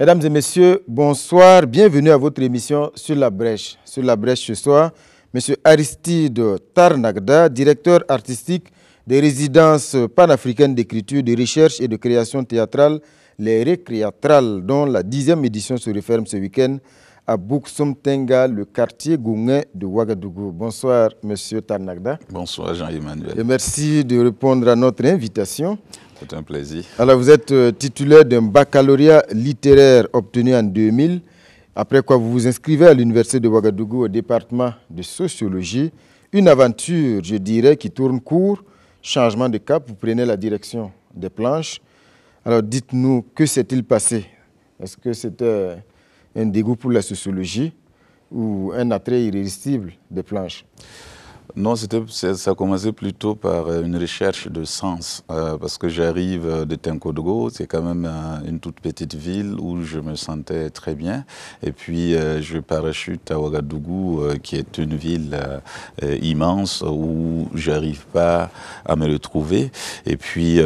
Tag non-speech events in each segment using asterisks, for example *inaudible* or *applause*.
Mesdames et messieurs, bonsoir. Bienvenue à votre émission Sur la Brèche. Sur la Brèche ce soir, Monsieur Aristide Tarnagda, directeur artistique des résidences panafricaines d'écriture, de recherche et de création théâtrale, les Récréatrales, dont la dixième édition se referme ce week-end à Buxumtenga, le quartier goungé de Ouagadougou. Bonsoir, Monsieur Tarnagda. Bonsoir, Jean-Emmanuel. Et merci de répondre à notre invitation. C'est un plaisir. Alors, vous êtes euh, titulaire d'un baccalauréat littéraire obtenu en 2000, après quoi vous vous inscrivez à l'Université de Ouagadougou au département de sociologie. Une aventure, je dirais, qui tourne court. Changement de cap, vous prenez la direction des planches. Alors, dites-nous, que s'est-il passé Est-ce que c'était euh, un dégoût pour la sociologie ou un attrait irrésistible des planches non, ça commençait plutôt par euh, une recherche de sens, euh, parce que j'arrive euh, de Tenkodogo, c'est quand même une toute petite ville où je me sentais très bien. Et puis je parachute à Ouagadougou, qui est une ville immense où j'arrive pas à me retrouver. Et puis,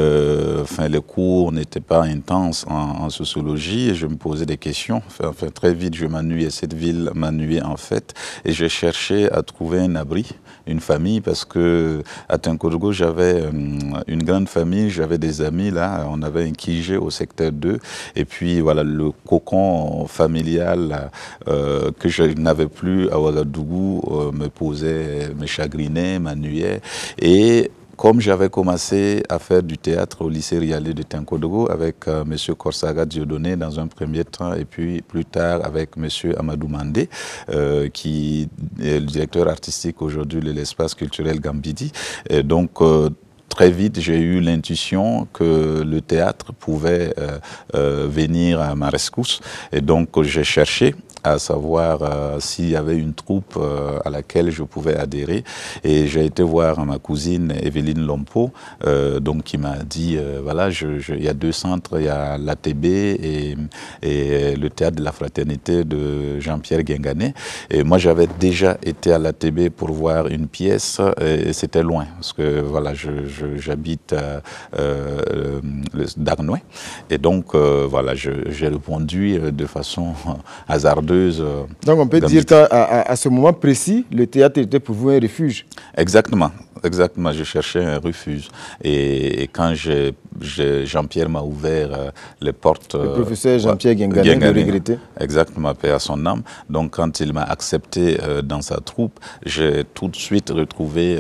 enfin, les cours n'étaient pas intenses en, sociologie et je me posais des questions. Enfin, très vite, je m'ennuyais, cette ville m'ennuyait en fait, et je cherchais à trouver un abri une famille parce que à Tinkourgo, j'avais euh, une grande famille, j'avais des amis là, on avait un Kijé au secteur 2 et puis voilà le cocon familial euh, que je n'avais plus à Ouagadougou euh, me posait, me chagrinait, m'ennuyait et comme j'avais commencé à faire du théâtre au lycée Rialé de Tankodogo avec euh, Monsieur M. Korsaga Diodoné dans un premier temps et puis plus tard avec M. Amadou Mandé, euh, qui est le directeur artistique aujourd'hui de l'espace culturel Gambidi. Et donc, euh, très vite, j'ai eu l'intuition que le théâtre pouvait venir à ma rescousse. Et donc, j'ai cherché à savoir euh, s'il y avait une troupe euh, à laquelle je pouvais adhérer. Et j'ai été voir ma cousine Evelyne Lompo, euh, donc qui m'a dit, voilà, il y a deux centres, il y a l'ATB et, et, le théâtre de la fraternité de Jean-Pierre Guinganet. Et moi, j'avais déjà été à l'ATB pour voir une pièce, et, c'était loin, parce que voilà, j'habite Darnois Et donc, voilà, j'ai répondu de façon *laughs* hasardeuse euh, Donc on peut dire qu'à ce moment précis, le théâtre était pour vous un refuge Exactement, exactement. Je cherchais un refuge. Et, quand j'ai Jean-Pierre m'a ouvert euh, les portes. Le euh, professeur Jean-Pierre Gengalin, de regretter. Exactement, paix à son âme. Donc quand il m'a accepté euh, dans sa troupe, j'ai tout de suite retrouvé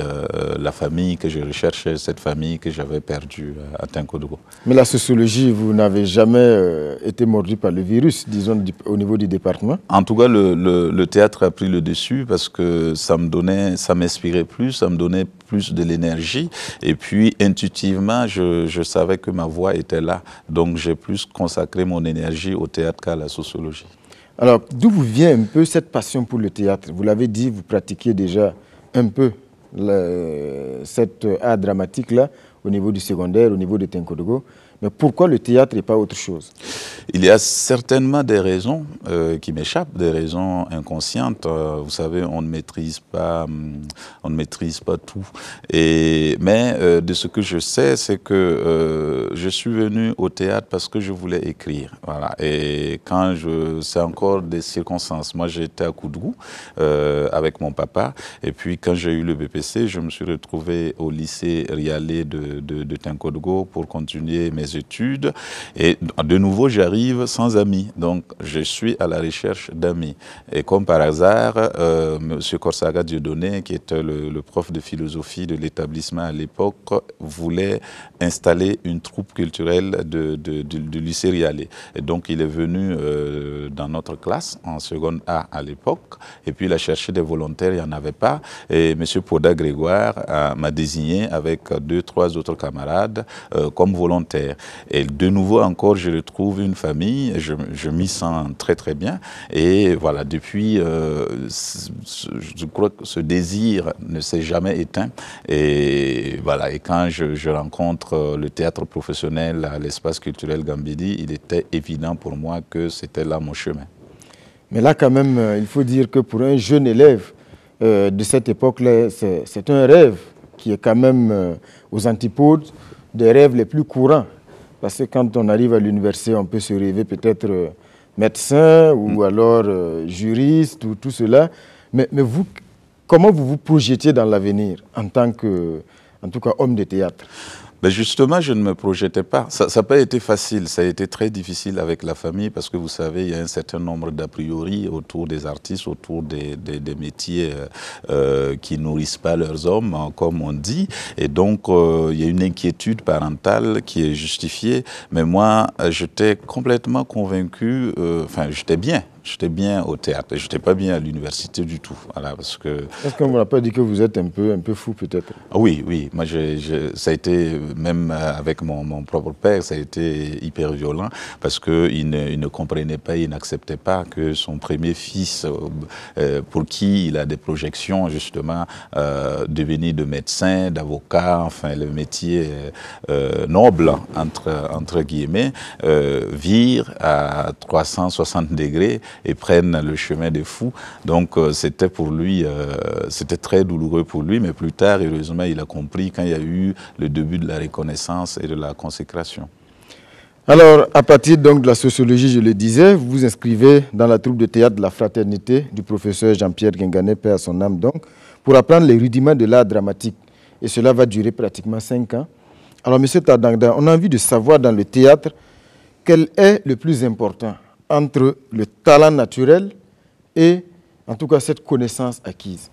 la famille que je recherchais, cette famille que j'avais perdue à Tinkodogo. Mais la sociologie, vous n'avez jamais été mordu par le virus, disons, au niveau du département En tout cas, le, théâtre a pris le dessus parce que ça me donnait, ça m'inspirait plus, ça me donnait plus de l'énergie. Et puis, intuitivement, je, je savais savais que ma voix était là. Donc j'ai plus consacré mon énergie au théâtre qu'à la sociologie. Alors, d'où vous vient un peu cette passion pour le théâtre Vous l'avez dit, vous pratiquiez déjà un peu le, cet art dramatique-là au niveau du secondaire, au niveau de Tenkodogo. Mais pourquoi le théâtre n'est pas autre chose Il y a certainement des raisons euh, qui m'échappent, des raisons inconscientes. Euh, vous savez, on ne maîtrise pas, hum, on ne maîtrise pas tout. Et, mais euh, de ce que je sais, c'est que je suis venu au théâtre parce que je voulais écrire. Voilà. Et quand je, c'est encore des circonstances. Moi, j'étais à euh, avec mon papa. Et puis, quand j'ai eu le BPC, je me suis retrouvé au lycée Rialé de, de, de pour continuer mes études. Et de nouveau, j'arrive sans amis. Donc, je suis à la recherche d'amis. Et comme par hasard, euh, Monsieur M. Corsaga Dieudonné, qui était le, prof de philosophie de l'établissement à l'époque, voulait installer une troupe culturelle de, de, lycée Rialé. Et donc, il est venu euh, dans notre classe, en seconde A à l'époque. Et puis, il a cherché des volontaires, il n'y en avait pas. Et M. Poda Grégoire euh, m'a désigné avec deux, trois autres camarades comme volontaire. Et de nouveau encore, je retrouve une famille, je, m'y sens très très bien. Et voilà, depuis, euh, je crois que ce désir ne s'est jamais éteint. Et voilà, et quand je, rencontre euh, le théâtre professionnel à l'espace culturel Gambidi, il était évident pour moi que c'était là mon chemin. Mais là, quand même, euh, il faut dire que pour un jeune élève de cette époque-là, c'est un rêve qui est quand même aux antipodes des rêves les plus courants parce que quand on arrive à l'université, on peut se rêver peut-être euh, médecin ou mm. alors euh, juriste ou tout cela. Mais, vous, comment vous vous projetez dans l'avenir en tant que, en tout cas, homme de théâtre mais ben, justement, je ne me projetais pas. Ça n'a pas été facile, ça a été très difficile avec la famille parce que vous savez, il y a un certain nombre d'a priori autour des artistes, autour des, des, des métiers euh, euh qui nourrissent pas leurs hommes, hein, comme on dit. Et donc, euh, il y a une inquiétude parentale qui est justifiée. Mais moi, euh, j'étais complètement convaincu, euh, enfin, j'étais bien J'étais bien au théâtre et j'étais pas bien à l'université du tout. parce que. Est-ce qu'on ne m'a pas dit que vous êtes un peu, un peu fou peut-être ah Oui, oui. Moi, ça a été même euh, avec mon, mon, propre père, ça a été hyper violent parce qu'il ne, ne comprenait pas, il n'acceptait pas que son premier fils, euh, euh, pour qui il a des projections justement, euh, devenir de médecin, d'avocat, enfin le métier noble entre entre guillemets, vire à 360 degrés et prennent le chemin des fous. Donc euh, c'était pour lui, euh, c'était très douloureux pour lui, mais plus tard, heureusement, il a compris quand il y a eu le début de la reconnaissance et de la consécration. Alors, à partir donc de la sociologie, je le disais, vous vous inscrivez dans la troupe de théâtre de la fraternité du professeur Jean-Pierre Guingané, père à son âme donc, pour apprendre les rudiments de l'art dramatique. Et cela va durer pratiquement cinq ans. Alors, M. Tadangda, on a envie de savoir dans le théâtre, quel est le plus important entre le talent naturel et, en tout cas, cette connaissance acquise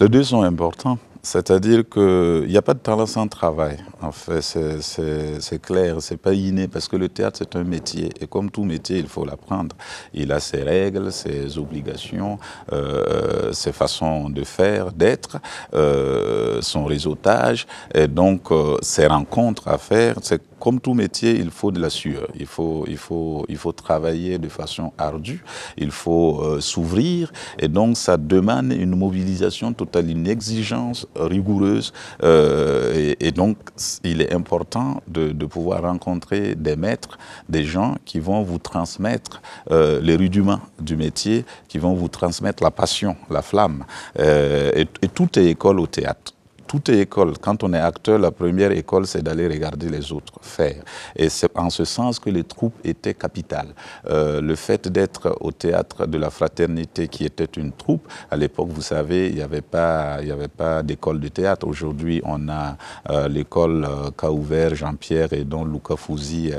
Les deux sont importants. C'est-à-dire qu'il n'y a pas de talent sans travail. En fait, c'est clair, c'est pas inné, parce que le théâtre, c'est un métier. Et comme tout métier, il faut l'apprendre. Il a ses règles, ses obligations, euh, ses façons de faire, d'être, euh, son réseautage, et donc euh, ses rencontres à faire, comme tout métier, il faut de la sueur, il faut, il faut, il faut travailler de façon ardue, il faut euh, s'ouvrir, et donc ça demande une mobilisation totale, une exigence rigoureuse, euh, et, donc il est important de, pouvoir rencontrer des maîtres, des gens qui vont vous transmettre euh, les rudiments du métier, qui vont vous transmettre la passion, la flamme, et, et tout est école au théâtre est école, quand on est acteur, la première école, c'est d'aller regarder les autres faire. Et c'est en ce sens que les troupes étaient capitales. Euh, le fait d'être au théâtre de la fraternité, qui était une troupe, à l'époque, vous savez, il n'y avait pas, il avait pas d'école de théâtre. Aujourd'hui, on a euh, l'école euh, qu'a ouvert Jean-Pierre et dont Luca Fusi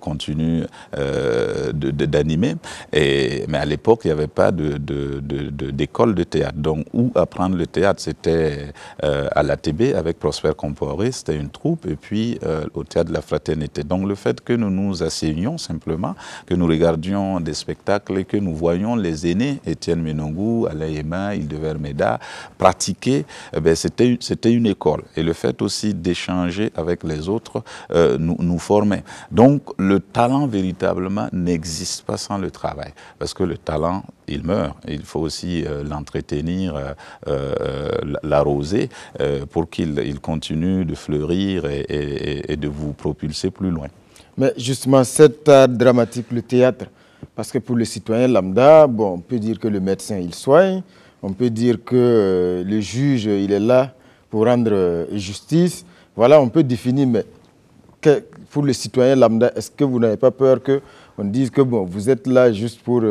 continue d'animer. Mais à l'époque, il n'y avait pas d'école de, de, théâtre. Donc, où apprendre le théâtre, c'était euh, à à l'ATB avec Prosper Comporé, c'était une troupe, et puis euh, au Théâtre de la Fraternité. Donc le fait que nous nous asseyions simplement, que nous regardions des spectacles et que nous voyions les aînés, Étienne Menongou, Alain Yema, Hilde Méda, pratiquer, eh ben, c'était une école. Et le fait aussi d'échanger avec les autres euh, nous, nous formait. Donc le talent véritablement n'existe pas sans le travail, parce que le talent, il meurt. Il faut aussi euh, l'entretenir, euh, euh, l'arroser pour qu'il continue de fleurir et, de vous propulser plus loin. Mais justement, cette art dramatique, le théâtre, parce que pour le citoyen lambda, bon, on peut dire que le médecin, il soigne, on peut dire que le juge, il est là pour rendre justice. Voilà, on peut définir, mais pour le citoyen lambda, est-ce que vous n'avez pas peur qu'on dise que bon, vous êtes là juste pour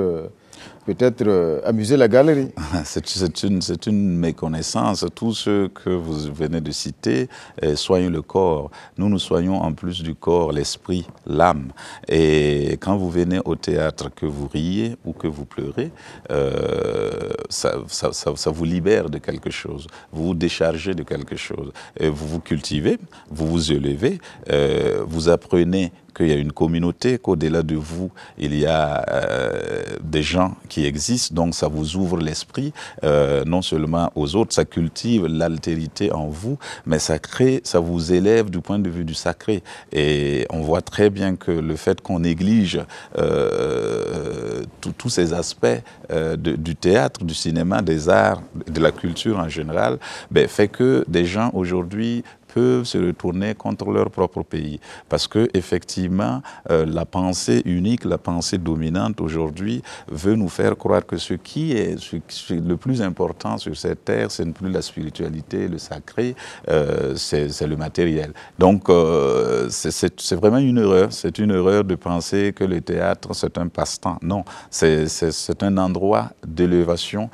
peut-être euh, amuser la galerie. *laughs* C'est une, une, méconnaissance. Tout ce que vous venez de citer euh, soyons le corps. Nous, nous soyons en plus du corps l'esprit, l'âme. Et quand vous venez au théâtre, que vous riez ou que vous pleurez, euh, ça, ça, vous libère de quelque chose. Vous vous déchargez de quelque chose. Et vous vous cultivez, vous vous élevez, vous apprenez qu'il y a une communauté, qu'au-delà de vous, il y a euh, des gens qui existent. Donc ça vous ouvre l'esprit, euh, non seulement aux autres, ça cultive l'altérité en vous, mais ça crée, ça vous élève du point de vue du sacré. Et on voit très bien que le fait qu'on néglige euh, tous ces aspects du théâtre, du cinéma, des arts, de la culture en général, ben, fait que des gens aujourd'hui peuvent se retourner contre leur propre pays. Parce que effectivement, euh, la pensée unique, la pensée dominante aujourd'hui veut nous faire croire que ce qui est, le plus important sur cette terre, c'est plus la spiritualité, le sacré, euh, c'est le matériel. Donc euh, c'est vraiment une erreur. C'est une erreur de penser que le théâtre, c'est un passe-temps. Non, c'est un endroit d'élévation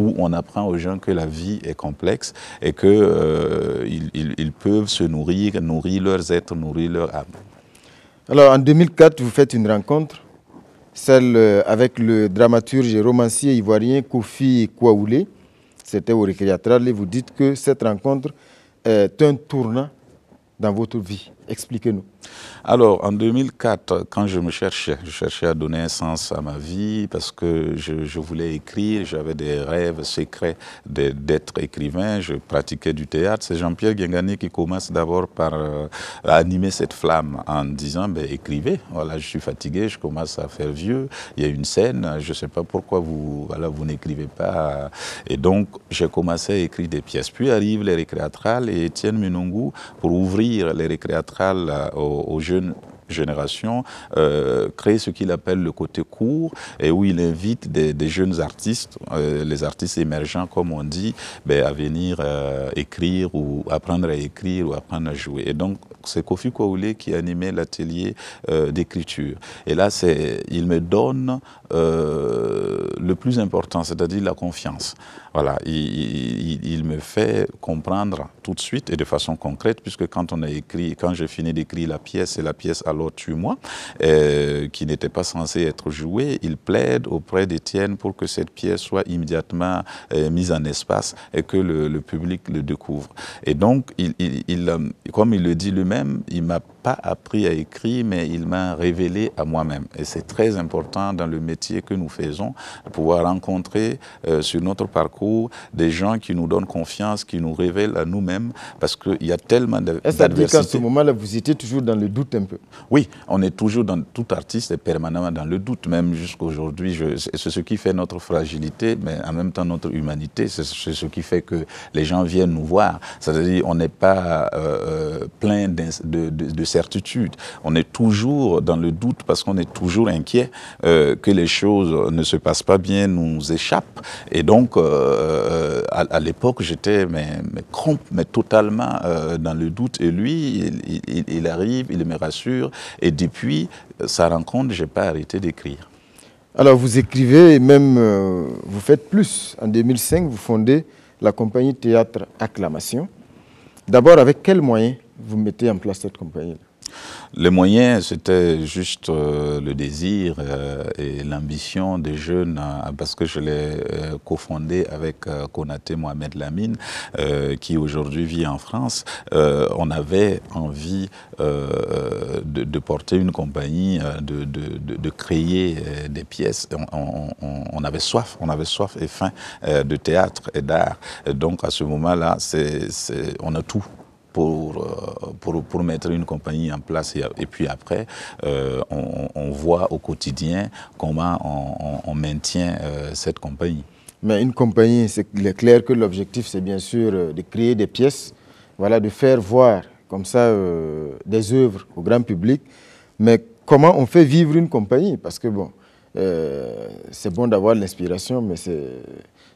où on apprend aux gens que la vie est complexe et que euh, ils, peuvent se nourrir, nourrir leurs êtres, nourrir leur âme. Alors en 2004, vous faites une rencontre, celle euh, avec le dramaturge et romancier ivoirien Kofi Kwaoulé. C'était au Récréatral et vous dites que cette rencontre est un tournant dans votre vie. Expliquez-nous. Alors, en 2004, quand je me cherchais, je cherchais à donner un sens à ma vie parce que je, voulais écrire, j'avais des rêves secrets d'être écrivain, je pratiquais du théâtre. C'est Jean-Pierre Guingani qui commence d'abord par euh, animer cette flamme en disant ben, écrivez, voilà, je suis fatigué, je commence à faire vieux, il y a une scène, je ne sais pas pourquoi vous, voilà, vous n'écrivez pas. Et donc, j'ai commencé à écrire des pièces. Puis arrivent les récréatrales et Étienne Menongou, pour ouvrir les récréatrales euh, au aux, jeunes générations, euh, créer ce qu'il appelle le côté court et où il invite des, jeunes artistes, euh, les artistes émergents comme on dit, ben, à venir euh, écrire ou apprendre à écrire ou apprendre à jouer. Et donc c'est Kofi Kwaoulé qui animait l'atelier euh, d'écriture. Et là, il me donne euh, le plus important, c'est-à-dire la confiance. Voilà, il, me fait comprendre tout de suite et de façon concrète, puisque quand on a écrit, quand j'ai fini d'écrire la pièce et la pièce Alors tue-moi, euh, qui n'était pas censée être jouée, il plaide auprès d'Étienne pour que cette pièce soit immédiatement mise en espace et que le, public le découvre. Et donc, il, il comme il le dit lui-même, il m'a pas appris à écrire, mais il m'a révélé à moi-même. Et c'est très important dans le métier que nous faisons, de pouvoir rencontrer euh, sur notre parcours des gens qui nous donnent confiance, qui nous révèlent à nous-mêmes, parce qu'il y a tellement d'adversités. Est-ce que qu'à ce moment-là, vous étiez toujours dans le doute un peu Oui, on est toujours dans, tout artiste est permanemment dans le doute, même jusqu'aujourd'hui. C'est ce qui fait notre fragilité, mais en même temps notre humanité, c'est ce qui fait que les gens viennent nous voir. C'est-à-dire, on n'est pas euh, euh plein de, certitude. On est toujours dans le doute parce qu'on est toujours inquiet euh, que les choses ne se passent pas bien, nous échappent. Et donc, euh, euh, à, l'époque, j'étais mais, mais, mais, totalement dans le doute. Et lui, il, arrive, il me rassure. Et depuis sa rencontre, j'ai pas arrêté d'écrire. Alors vous écrivez et même vous faites plus. En 2005, vous fondez la compagnie Théâtre Acclamation. D'abord, avec quels moyens vous mettez en place cette compagnie Les moyens, c'était juste euh, le désir euh, et l'ambition des jeunes, euh, parce que je l'ai cofondé avec Konaté Mohamed Lamine, qui aujourd'hui vit en France. on avait envie de, porter une compagnie, de, créer des pièces. On, on, avait soif, on avait soif et faim de théâtre et d'art. Donc à ce moment-là, on a tout euh, pour, pour, mettre une compagnie en place. Et, puis après, euh, on, voit au quotidien comment on, maintient euh, cette compagnie. Mais une compagnie, c'est il est clair que l'objectif, c'est bien sûr de créer des pièces, voilà, de faire voir comme ça des œuvres au grand public. Mais comment on fait vivre une compagnie Parce que bon, c'est bon d'avoir l'inspiration, mais c'est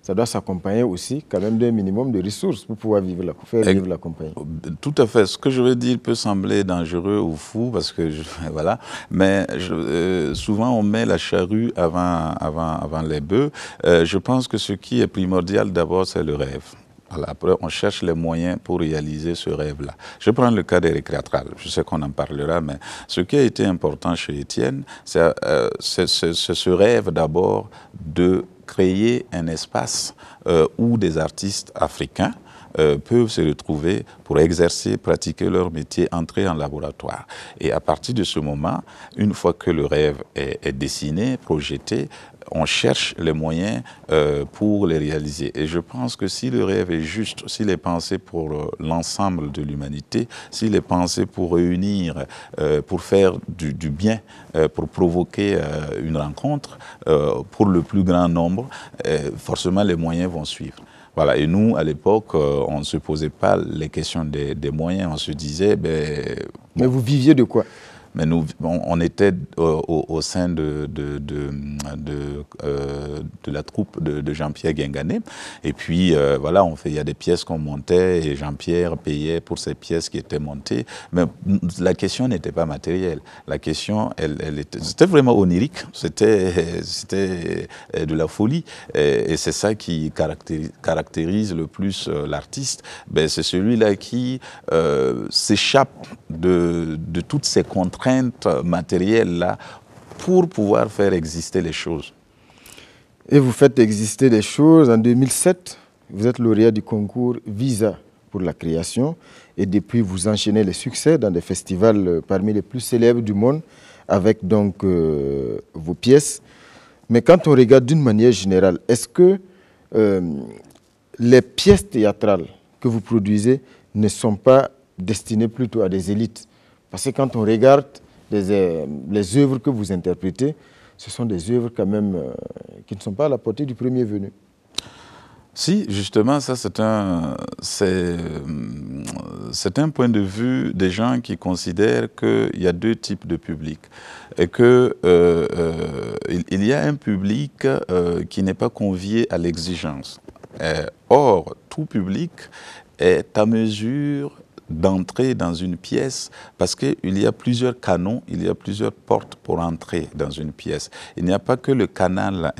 ça doit s'accompagner aussi quand même d'un minimum de ressources pour pouvoir vivre la, faire vivre la compagnie. Tout à fait. Ce que je veux dire peut sembler dangereux ou fou, parce que, *laughs* voilà, mais je, euh, souvent on met la charrue avant, avant, avant les bœufs. Euh, je pense que ce qui est primordial d'abord, c'est le rêve. après, on cherche les moyens pour réaliser ce rêve-là. Je prends le cas des récréatrales. Je sais qu'on en parlera, mais ce qui a été important chez Étienne, c'est euh, ce rêve d'abord de créer un espace euh, où des artistes africains euh, peuvent se retrouver pour exercer, pratiquer leur métier, entrer en laboratoire. Et à partir de ce moment, une fois que le rêve est, dessiné, projeté, on cherche les moyens euh, pour les réaliser. Et je pense que si le rêve est juste, s'il est pensé pour euh, l'ensemble de l'humanité, s'il est pensé pour réunir, pour faire du bien, pour provoquer une rencontre pour le plus grand nombre, forcément les moyens vont suivre. Voilà. Et nous, à l'époque, euh, on ne se posait pas les questions des, moyens. On se disait, ben. Mais vous viviez de quoi mais nous, on, était au, sein de, de, de, de, euh, la troupe de, Jean-Pierre Guingané. Et puis, euh, voilà, on fait, il y a des pièces qu'on montait et Jean-Pierre payait pour ces pièces qui étaient montées. Mais la question n'était pas matérielle. La question, elle, elle était, c'était vraiment onirique. C'était, c'était euh, de la folie. Et, c'est ça qui caractérise, caractérise le plus l'artiste. Ben, c'est celui-là qui s'échappe de, de toutes ces contraintes contraintes matérielles-là pour pouvoir faire exister les choses. Et vous faites exister des choses. En 2007, vous êtes lauréat du concours Visa pour la création. Et depuis, vous enchaînez les succès dans des festivals euh, parmi les plus célèbres du monde avec donc euh, vos pièces. Mais quand on regarde d'une manière générale, est-ce que euh, les pièces théâtrales que vous produisez ne sont pas destinées plutôt à des élites parce que quand on regarde euh, les, œuvres que vous interprétez, ce sont des œuvres quand même euh, qui ne sont pas à la portée du premier venu. Si, justement, ça euh, c'est un, point de vue des gens qui considèrent qu'il y a deux types de public et que il, y a un public qui n'est pas convié à l'exigence. Or, tout public est à mesure d'entrer dans une pièce parce qu'il y a plusieurs canons, il y a plusieurs portes pour entrer dans une pièce. Il n'y a pas que le canal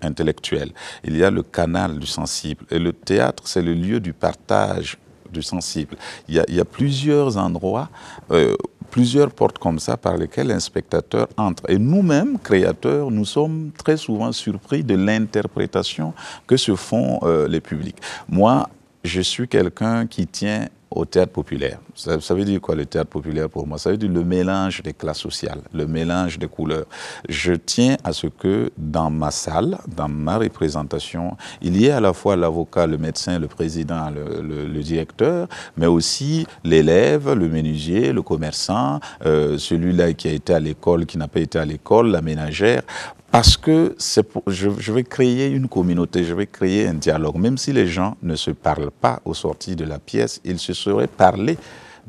intellectuel il y a le canal du sensible. Et le théâtre, c'est le lieu du partage du sensible. Il y a, plusieurs endroits, euh, plusieurs portes comme ça par lesquelles un spectateur entre. Et nous-mêmes, créateurs, nous sommes très souvent surpris de l'interprétation que se font euh, les publics. Moi, je suis quelqu'un qui tient au théâtre populaire. Ça, veut dire quoi le théâtre populaire pour moi Ça veut dire le mélange des classes sociales, le mélange des couleurs. Je tiens à ce que dans ma salle, dans ma représentation, il y ait à la fois l'avocat, le médecin, le président, le, directeur, mais aussi l'élève, le menuisier, le commerçant, euh, celui-là qui a été à l'école, qui n'a pas été à l'école, la ménagère, parce que pour, je, vais créer une communauté, je vais créer un dialogue. Même si les gens ne se parlent pas au sorti de la pièce, ils se seraient parlés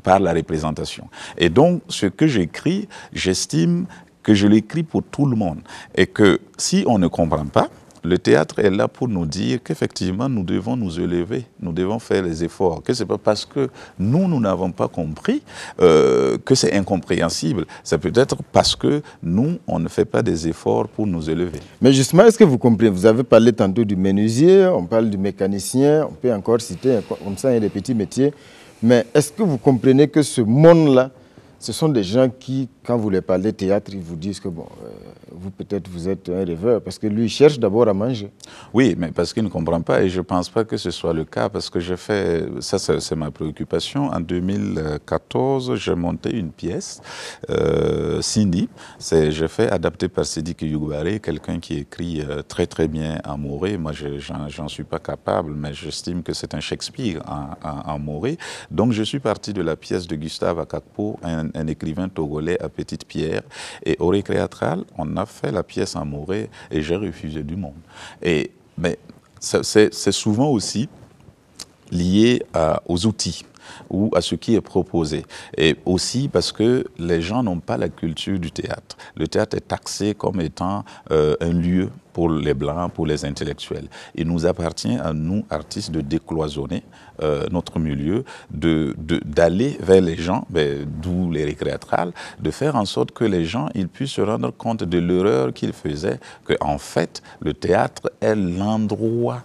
par la représentation. Et donc, ce que j'écris, j'estime que je l'écris pour tout le monde. Et que si on ne comprend pas, le théâtre est là pour nous dire qu'effectivement, nous devons nous élever, nous devons faire les efforts, que ce n'est pas parce que nous, nous n'avons pas compris euh, que c'est incompréhensible. C'est peut-être parce que nous, on ne fait pas des efforts pour nous élever. Mais justement, est-ce que vous comprenez Vous avez parlé tantôt du menuisier, on parle du mécanicien, on peut encore citer, comme ça, il des petits métiers. Mais est-ce que vous comprenez que ce monde-là, ce sont des gens qui, quand vous les parlez théâtre, ils vous disent que bon... Euh, peut-être vous êtes un rêveur, parce que lui cherche d'abord à manger. Oui, mais parce qu'il ne comprend pas, et je ne pense pas que ce soit le cas, parce que j'ai fait, ça c'est ma préoccupation, en 2014, j'ai monté une pièce, euh, Cindy, j'ai fait adapté par Cédric Yougoubaré, quelqu'un qui écrit euh, très très bien en Amoré, moi j'en suis pas capable, mais j'estime que c'est un Shakespeare en Amoré, donc je suis parti de la pièce de Gustave Akakpo, un, un écrivain togolais à Petite Pierre, et au récréatral, on a fait la pièce à et j'ai refusé du monde. Et, mais c'est souvent aussi lié aux outils ou à ce qui est proposé. Et aussi parce que les gens n'ont pas la culture du théâtre. Le théâtre est taxé comme étant euh, un lieu pour les blancs, pour les intellectuels. Il nous appartient à nous, artistes, de décloisonner euh, notre milieu, d'aller de, vers les gens, ben, d'où les récréatrales, de faire en sorte que les gens ils puissent se rendre compte de l'erreur qu'ils faisaient, qu'en en fait, le théâtre est l'endroit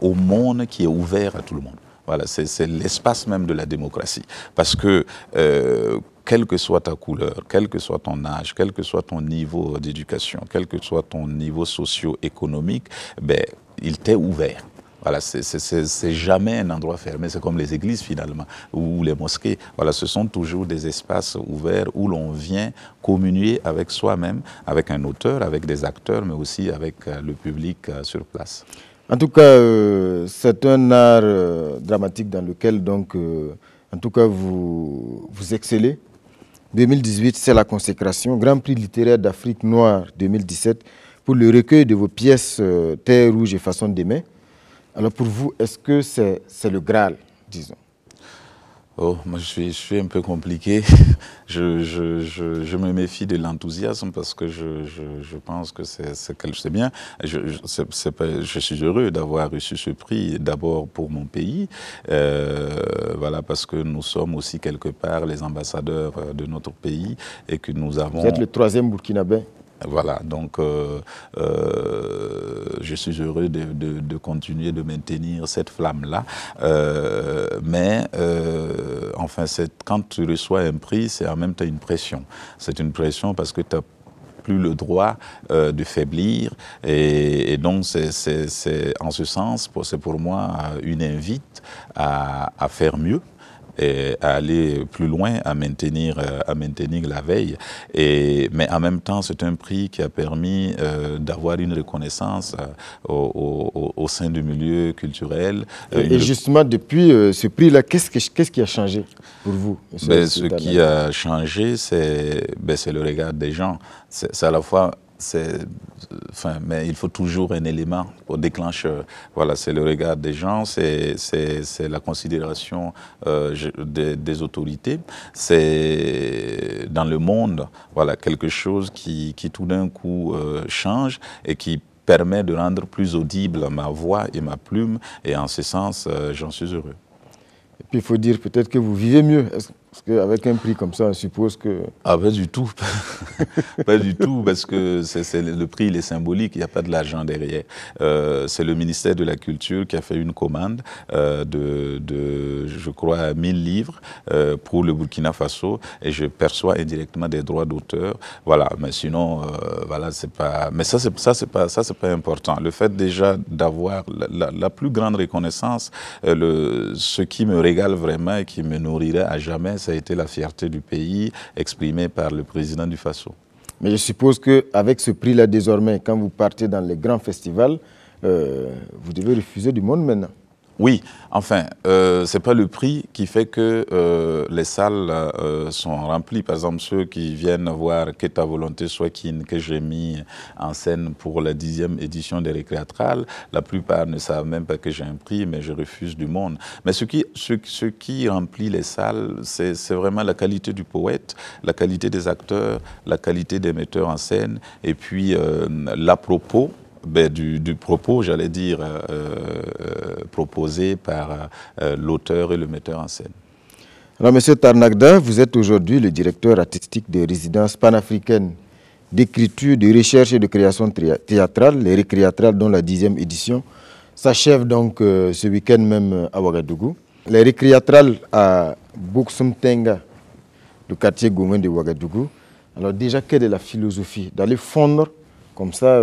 au monde qui est ouvert à tout le monde. Voilà, c'est l'espace même de la démocratie. Parce que euh, quelle que soit ta couleur, quel que soit ton âge, quel que soit ton niveau d'éducation, quel que soit ton niveau socio-économique, ben, il t'est ouvert. Voilà, c'est jamais un endroit fermé. C'est comme les églises finalement ou les mosquées. Voilà, ce sont toujours des espaces ouverts où l'on vient communier avec soi-même, avec un auteur, avec des acteurs, mais aussi avec euh, le public euh, sur place. En tout cas, euh, c'est un art euh, dramatique dans lequel, euh, en tout cas, vous, vous excellez. 2018, c'est la consécration. Grand prix littéraire d'Afrique noire 2017 pour le recueil de vos pièces Terre rouge et façon d'aimer. Alors pour vous, est-ce que c'est le Graal, disons Oh, moi je suis, je suis un peu compliqué. *laughs* je, je, je, je, me méfie de l'enthousiasme parce que je, je, pense que c'est bien. Je, je suis heureux d'avoir reçu ce prix, d'abord pour mon pays, euh, voilà, parce que nous sommes aussi quelque part les ambassadeurs euh, de notre pays et que nous avons. Vous êtes le troisième Burkinabé voilà, donc euh, euh, je suis heureux de, continuer de maintenir cette flamme-là. Euh, mais enfin, quand tu reçois un prix, c'est en même temps une pression. C'est une pression parce que tu n'as plus le droit de faiblir. Et, donc, c'est en ce sens, c'est pour moi une invite à faire mieux à aller plus loin, à maintenir, euh, à maintenir la veille. Et, mais en même temps, c'est un prix qui a permis euh, d'avoir une reconnaissance euh, au, sein du milieu culturel. et, justement, depuis ce prix-là, qu'est-ce, qui a changé pour vous Ce ben, qui a changé, ben, c'est, le regard des gens. c'est à la fois c'est, enfin, mais il faut toujours un élément pour déclenche. Euh, voilà, c'est le regard des gens, c'est, c'est, la considération euh, des, autorités, c'est dans le monde, voilà, quelque chose qui, tout d'un coup euh, change et qui permet de rendre plus audible ma voix et ma plume. Et en ce sens, j'en suis heureux. Et puis il faut dire peut-être que vous vivez mieux. Parce qu'avec un prix comme ça, on suppose que... Ah, pas du tout. *laughs* pas du tout, parce que c'est le prix, il est symbolique, il n'y a pas de l'argent derrière. Euh, c'est le ministère de la Culture qui a fait une commande euh, de, je crois, 1000 livres euh, pour le Burkina Faso, et je perçois indirectement des droits d'auteur. Voilà, mais sinon, voilà, c'est pas... Mais ça, c'est, ça, pas, ça, c'est pas important. Le fait déjà d'avoir la, plus grande reconnaissance, le, ce qui me régale vraiment et qui me nourrirait à jamais, ça a été la fierté du pays exprimée par le président du Faso. Mais je suppose qu'avec ce prix-là, désormais, quand vous partez dans les grands festivals, euh, vous devez refuser du monde maintenant. Oui, enfin, euh, ce n'est pas le prix qui fait que euh, les salles euh, sont remplies. Par exemple, ceux qui viennent voir Que ta volonté soit qui que j'ai mis en scène pour la dixième édition des récréatrales, la plupart ne savent même pas que j'ai un prix, mais je refuse du monde. Mais ce qui, ce, ce qui remplit les salles, c'est vraiment la qualité du poète, la qualité des acteurs, la qualité des metteurs en scène, et puis l'à-propos ben, du, propos, j'allais dire, euh, euh, proposé par euh, l'auteur et le metteur en scène. Alors, Monsieur Tarnagda, vous êtes aujourd'hui le directeur artistique des résidences panafricaines d'écriture, de recherche et de création théâtrale, les récréatrales dont la dixième édition s'achève donc ce week-end même à Ouagadougou. Les récréatrales à Buxumtenga, le quartier gourmand de Ouagadougou. Alors déjà, quelle est la philosophie d'aller fondre comme ça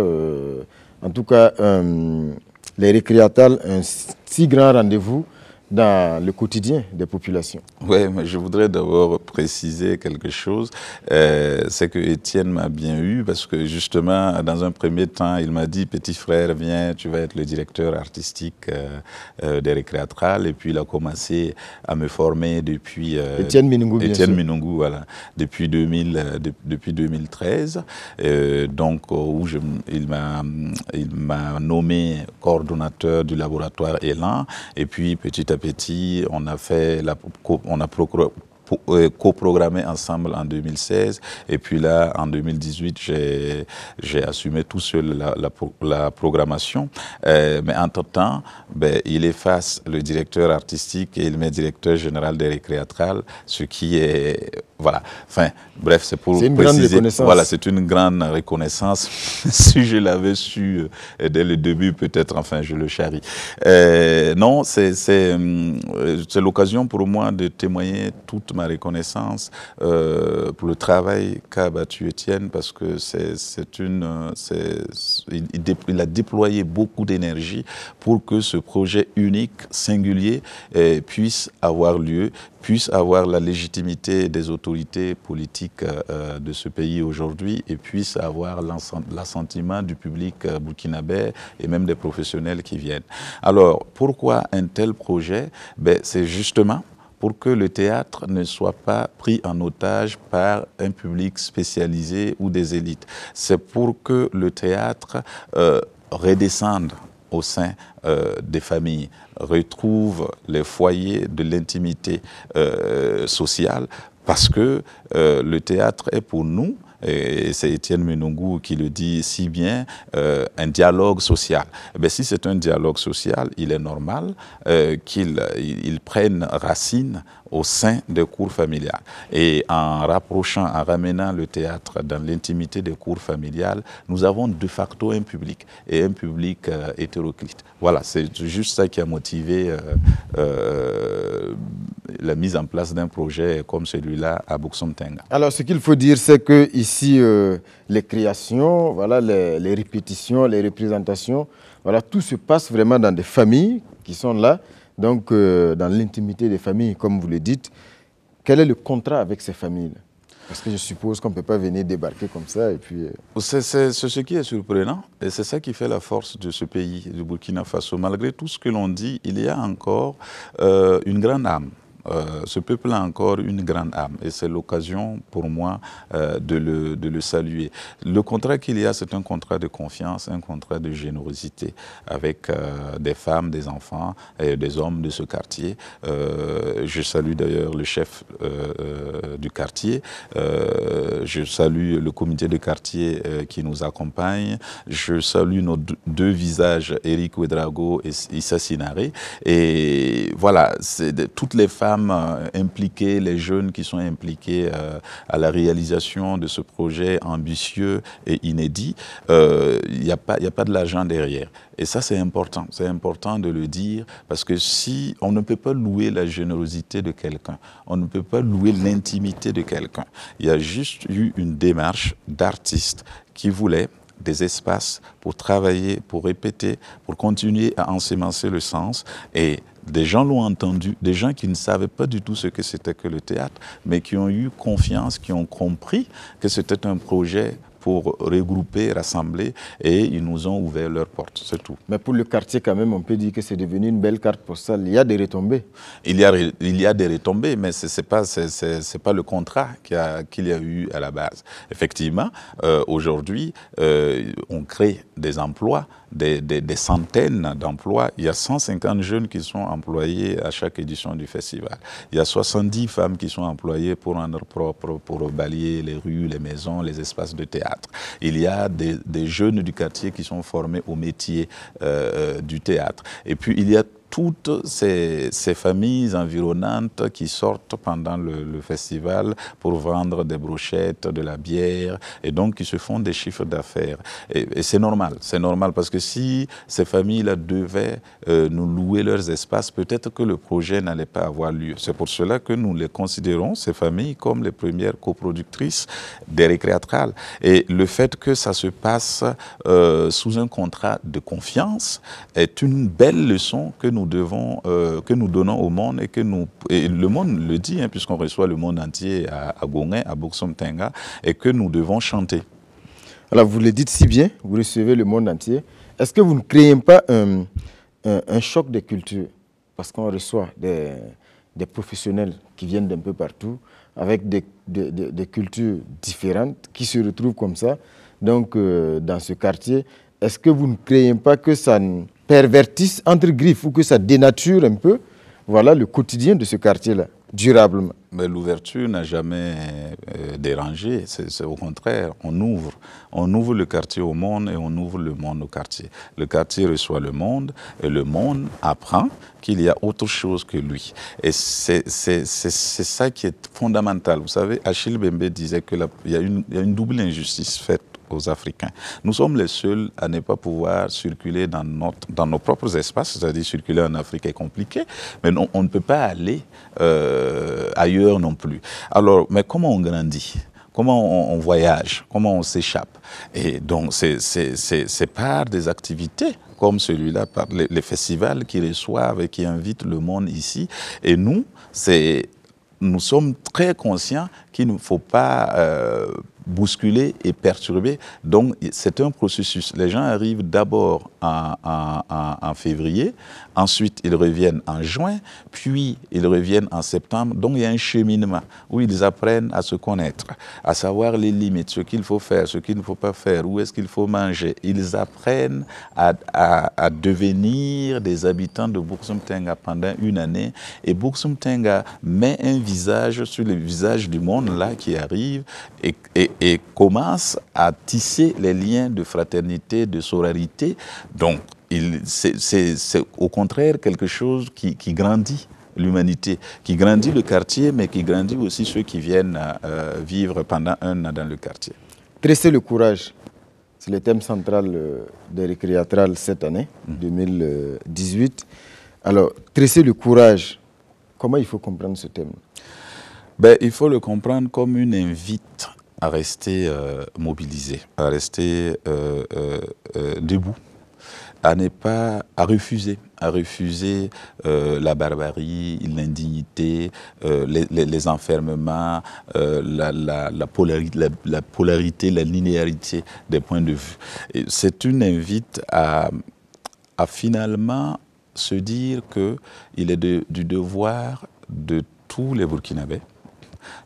en tout cas, euh, les récréatales, un si grand rendez-vous dans le quotidien des populations. Oui, mais je voudrais d'abord préciser quelque chose. Euh, c'est que Étienne m'a bien eu parce que justement, dans un premier temps, il m'a dit Petit frère, viens, tu vas être le directeur artistique euh, euh, des récréatrales. Et puis il a commencé à me former depuis. Étienne Minungu, Étienne Minungu, voilà. Depuis, 2000, depuis 2013. donc, où il m'a nommé coordonnateur du laboratoire Elan. Et puis petit à on a fait la, on a euh, coprogrammé ensemble en 2016. Et puis là, en 2018, j'ai assumé tout seul la, la, programmation. Euh, mais entre-temps, ben, il efface le directeur artistique et il met directeur général des récréatrales, ce qui est voilà. Enfin, bref, c'est pour une préciser. Voilà, c'est une grande reconnaissance. *laughs* si je l'avais su euh, dès le début, peut-être, enfin, je le charrie. Euh, non, euh, c'est l'occasion pour moi de témoigner toute ma reconnaissance pour le travail qu'a battu Étienne, parce que c'est une. il, a déployé beaucoup d'énergie pour que ce projet unique, singulier, puisse avoir lieu puisse avoir la légitimité des autorités politiques euh, euh, de ce pays aujourd'hui et puisse avoir l'assentiment du public euh, burkinabé et même des professionnels qui viennent. Alors, pourquoi un tel projet ben, C'est justement pour que le théâtre ne soit pas pris en otage par un public spécialisé ou des élites. C'est pour que le théâtre redescende au sein euh, des familles, retrouve les foyers de l'intimité euh, sociale, parce que euh, le théâtre est pour nous, et c'est Étienne Menongou qui le dit si bien, un dialogue social. Mais eh si c'est un dialogue social, il est normal euh, qu'il prenne racine au sein des cours familiales. Et en rapprochant, en ramenant le théâtre dans l'intimité des cours familiales, nous avons de facto un public, et un public euh, hétéroclite. Voilà, c'est juste ça qui a motivé euh, euh, la mise en place d'un projet comme celui-là à Buxomtenga. Alors, ce qu'il faut dire, c'est que ici, les créations, voilà, les, les répétitions, les représentations, voilà, tout se passe vraiment dans des familles qui sont là, donc euh, dans l'intimité des familles, comme vous le dites, quel est le contrat avec ces familles Parce que je suppose qu'on ne peut pas venir débarquer comme ça et puis... Euh, c'est ce qui est surprenant et c'est ça qui fait la force de ce pays, du Burkina Faso. Malgré tout ce que l'on dit, il y a encore euh, une grande âme euh, ce peuple a encore une grande âme et c'est l'occasion pour moi euh, de, le, de, le, saluer. Le contrat qu'il y a, c'est un contrat de confiance, un contrat de générosité avec euh, des femmes, des enfants et des hommes de ce quartier. je salue d'ailleurs le chef du quartier, je salue le comité de quartier qui nous accompagne, je salue nos deux visages, Eric Ouedrago et Issa Sinari. Et voilà, c'est toutes les femmes euh, impliqués, les jeunes qui sont impliqués euh, à la réalisation de ce projet ambitieux et inédit, euh, il n'y a, pas, a pas de l'argent derrière. Et ça, c'est important. C'est important de le dire parce que si on ne peut pas louer la générosité de quelqu'un, on ne peut pas louer l'intimité de quelqu'un. Il y a juste eu une démarche d'artistes qui voulaient des espaces pour travailler, pour répéter, pour continuer à ensemencer le sens. Et des gens l'ont entendu, des gens qui ne savaient pas du tout ce que c'était que le théâtre, mais qui ont eu confiance, qui ont compris que c'était un projet pour regrouper, rassembler, et ils nous ont ouvert leurs portes, c'est tout. Mais pour le quartier, quand même, on peut dire que c'est devenu une belle carte postale. Il y a des retombées. Il y a, des retombées, mais ce n'est pas, le contrat qu'il y, a eu à la base. Effectivement, euh, aujourd'hui, euh, on crée des emplois, des, des, centaines d'emplois. Il y a 150 jeunes qui sont employés à chaque édition du festival. Il y a 70 femmes qui sont employées pour rendre propre, pour balayer les rues, les maisons, les espaces de théâtre. Il y a des, jeunes du quartier qui sont formés au métier euh, euh, du théâtre. Et puis il y a toutes ces, familles environnantes qui sortent pendant le, festival pour vendre des brochettes, de la bière, et donc qui se font des chiffres d'affaires. Et, c'est normal, c'est normal, parce que si ces familles-là devaient euh, nous louer leurs espaces, peut-être que le projet n'allait pas avoir lieu. C'est pour cela que nous les considérons, ces familles, comme les premières coproductrices des récréatrales. Et le fait que ça se passe euh, sous un contrat de confiance est une belle leçon que nous devons, euh, que nous donnons au monde et que nous, et le monde le dit, hein, puisqu'on reçoit le monde entier à, à à Buxom Tenga, et que nous devons chanter. Alors vous le dites si bien, vous recevez le monde entier. Est-ce que vous ne créez pas un, choc des cultures Parce qu'on reçoit des, des professionnels qui viennent d'un peu partout, avec des, cultures différentes, qui se retrouvent comme ça, donc euh, dans ce quartier. Est-ce que vous ne créez pas que ça... ne pervertisse, entre griffes, ou que ça dénature un peu voilà, le quotidien de ce quartier-là, durablement. Mais l'ouverture n'a jamais euh, dérangé, c'est au contraire, on ouvre. On ouvre le quartier au monde et on ouvre le monde au quartier. Le quartier reçoit le monde et le monde apprend qu'il y a autre chose que lui. Et c'est ça qui est fondamental. Vous savez, Achille Bembe disait qu'il y, a une double injustice faite aux Africains. Nous sommes les seuls à ne pas pouvoir circuler dans, notre, dans nos propres espaces, c'est-à-dire circuler en Afrique est compliqué, mais on ne peut pas aller euh, ailleurs non plus. Alors, mais comment on grandit comment on, voyage, comment on s'échappe. Et donc, c'est par des activités comme celui-là, par les, festivals qui reçoivent et qui invitent le monde ici. Et nous, nous sommes très conscients qu'il ne faut pas euh, bousculé et perturbé. Donc c'est un processus. Les gens arrivent d'abord en, février Ensuite, ils reviennent en juin, puis ils reviennent en septembre. Donc, il y a un cheminement où ils apprennent à se connaître, à savoir les limites, ce qu'il faut faire, ce qu'il ne faut pas faire, où est-ce qu'il faut manger. Ils apprennent à, à, à devenir des habitants de Buxumtenga pendant une année. Et Buxumtenga met un visage sur le visage du monde là qui arrive et, et, et commence à tisser les liens de fraternité, de sororité. Donc, c'est au contraire quelque chose qui, grandit l'humanité, qui grandit le quartier, mais qui grandit aussi ceux qui viennent euh, vivre pendant un an dans le quartier. Tresser le courage, c'est le thème central euh, de Récréatral cette année, 2018. Mmh. Alors, tresser le courage, comment il faut comprendre ce thème ben, Il faut le comprendre comme une invite à rester euh, mobilisé, à rester debout à ne pas à refuser à refuser euh, la barbarie, l'indignité, euh, les, enfermements, euh, la, la, la, polarité, la, linéarité des points de vue. C'est une invite à, à, finalement se dire qu'il est du devoir de tous les Burkinabés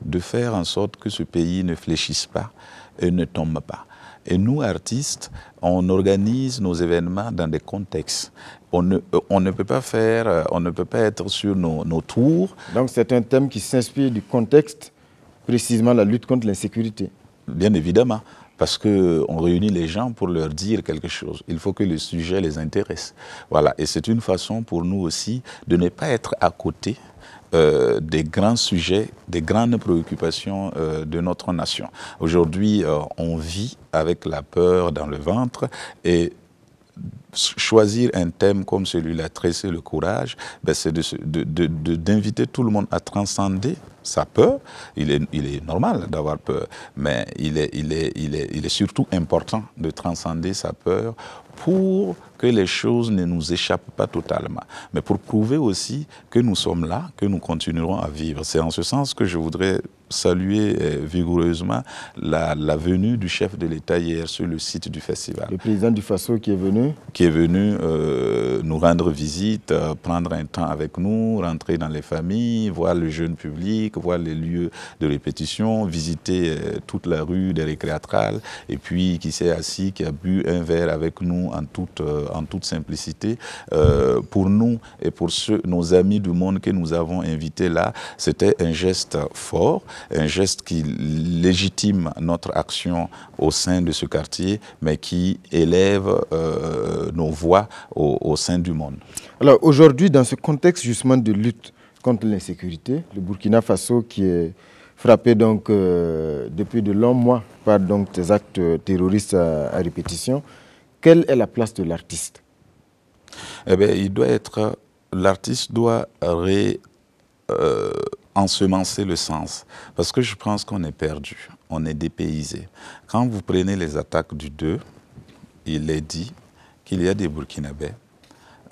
de faire en sorte que ce pays ne fléchisse pas et ne tombe pas. Et nous, artistes, on organise nos événements dans des contextes. On ne, peut pas faire, on ne peut pas être sur nos, nos tours. Donc c'est un thème qui s'inspire du contexte, précisément la lutte contre l'insécurité. Bien évidemment parce qu'on réunit les gens pour leur dire quelque chose. Il faut que le sujet les intéresse. Voilà, et c'est une façon pour nous aussi de ne pas être à côté euh, des grands sujets, des grandes préoccupations euh, de notre nation. Aujourd'hui, euh, on vit avec la peur dans le ventre et choisir un thème comme celui-là, tresser le courage, ben c'est d'inviter de, tout le monde à transcender sa peur, il est, normal d'avoir peur, mais il est, surtout important de transcender sa peur pour que les choses ne nous échappent pas totalement, mais pour prouver aussi que nous sommes là, que nous continuerons à vivre. C'est en ce sens que je voudrais saluer euh, vigoureusement la, venue du chef de l'État hier sur le site du festival. Le président du Faso qui est venu Qui est venu euh, nous rendre visite, euh, prendre un temps avec nous, rentrer dans les familles, voir le jeune public, voir les lieux de répétition, visiter euh, toute la rue des récréatrales, et puis qui s'est assis, qui a bu un verre avec nous en toute, euh, en toute simplicité. Euh, pour nous et pour nos amis du monde que nous avons invités là, c'était un geste fort, un geste qui légitime notre action au sein de ce quartier, mais qui élève nos voix au, au sein du monde. Alors aujourd'hui, dans ce contexte justement de lutte contre l'insécurité. Le Burkina Faso qui est frappé donc, euh, depuis de longs mois par donc, des actes terroristes à, répétition. Quelle est la place de l'artiste eh bien, il doit être, l'artiste doit ré, euh, ensemencer le sens, parce que je pense qu'on est perdu, on est dépaysé. Quand vous prenez les attaques du 2, il est dit qu'il y a des Burkinabés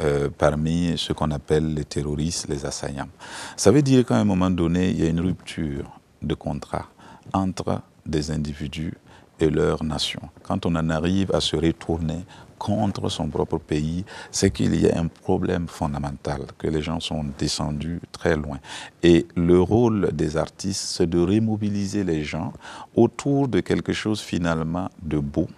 euh, parmi ce qu'on appelle les terroristes, les assaillants. Ça veut dire qu'à un moment donné, il y a une rupture de contrat entre des individus et leur nation. Quand on en arrive à se retourner contre son propre pays, c'est qu'il y a un problème fondamental, que les gens sont descendus très loin. Et le rôle des artistes, c'est de remobiliser les gens autour de quelque chose finalement de beau,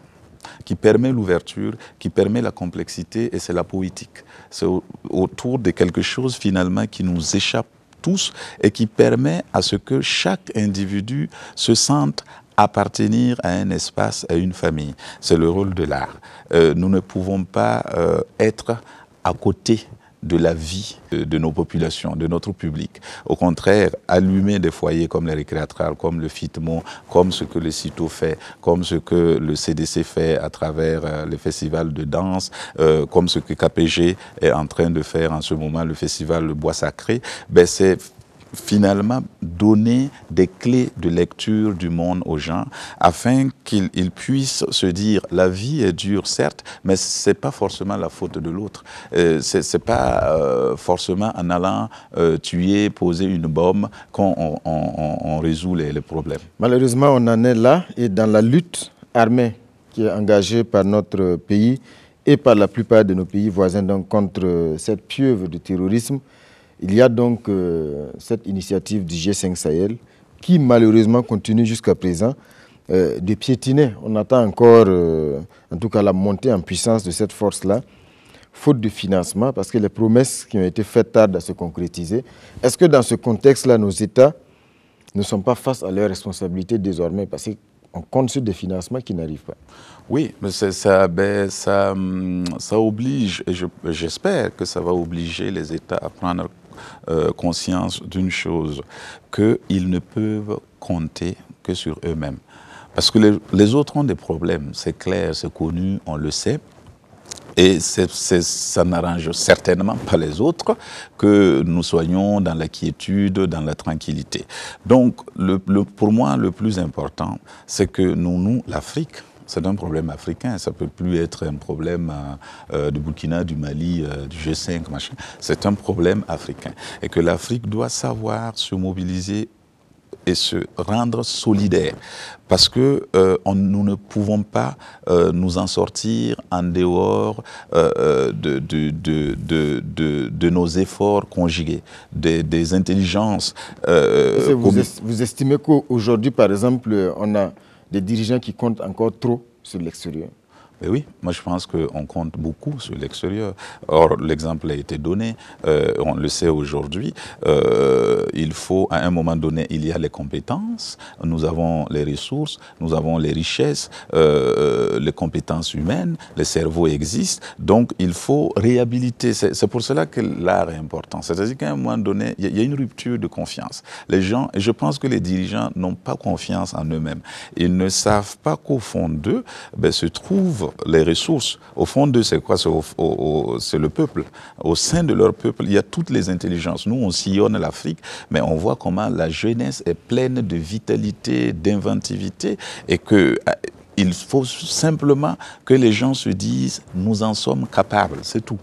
qui permet l'ouverture, qui permet la complexité, et c'est la poétique. C'est autour de quelque chose finalement qui nous échappe tous et qui permet à ce que chaque individu se sente appartenir à un espace, à une famille. C'est le rôle de l'art. Euh, nous ne pouvons pas euh, être à côté de la vie de nos populations, de notre public. Au contraire, allumer des foyers comme les récréatrales, comme le FITMO, comme ce que le CITO fait, comme ce que le CDC fait à travers euh, les festivals de danse, euh, comme ce que KPG est en train de faire en ce moment, le festival Le Bois Sacré, ben c'est finalement donner des clés de lecture du monde aux gens afin qu'ils puissent se dire la vie est dure certes, mais c'est pas forcément la faute de l'autre. Euh, Ce c'est pas euh, forcément en allant euh, tuer, poser une bombe qu'on on, résout les, les problèmes. Malheureusement, on en est là et dans la lutte armée qui est engagée par notre pays et par la plupart de nos pays voisins donc, contre cette pieuvre du terrorisme. Il y a donc euh, cette initiative du G5 Sahel qui malheureusement continue jusqu'à présent euh, de piétiner. On attend encore, euh, en tout cas, la montée en puissance de cette force-là, faute de financement, parce que les promesses qui ont été faites tardent à se concrétiser. Est-ce que dans ce contexte-là, nos États ne sont pas face à leurs responsabilités désormais, parce qu'on compte sur des financements qui n'arrivent pas Oui, mais ben, hum, ça, oblige, et j'espère que ça va obliger les États à prendre euh, conscience d'une chose, qu'ils ne peuvent compter que sur eux-mêmes. Parce que les, autres ont des problèmes, c'est clair, c'est connu, on le sait. Et ça n'arrange certainement pas les autres que nous soyons dans la quiétude, dans la tranquillité. Donc, pour moi, le plus important, c'est que nous, nous, l'Afrique, c'est un problème africain. Ça ne peut plus être un problème euh, euh, du Burkina, du Mali, euh, du G5, machin. C'est un problème africain. Et que l'Afrique doit savoir se mobiliser et se rendre solidaire. Parce que nous ne pouvons pas nous en sortir en dehors de, de, nos efforts conjugués, des, des intelligences. vous, estimez qu'aujourd'hui, par exemple, on a des dirigeants qui comptent encore trop sur l'extérieur. Eh oui, moi je pense qu'on compte beaucoup sur l'extérieur. Or, l'exemple a été donné, euh, on le sait aujourd'hui. Euh, il faut, à un moment donné, il y a les compétences, nous avons les ressources, nous avons les richesses, euh, les compétences humaines, les cerveaux existent. Donc, il faut réhabiliter. C'est pour cela que l'art est important. C'est-à-dire qu'à un moment donné, il y, a une rupture de confiance. Les gens, et je pense que les dirigeants n'ont pas confiance en eux-mêmes. Ils ne savent pas qu'au fond d'eux ben, se trouve les ressources. Au fond d'eux, c'est quoi C'est le peuple. Au sein de leur peuple, il y a toutes les intelligences. Nous, on sillonne l'Afrique, mais on voit comment la jeunesse est pleine de vitalité, d'inventivité, et que euh, il faut simplement que les gens se disent nous en sommes capables, c'est tout.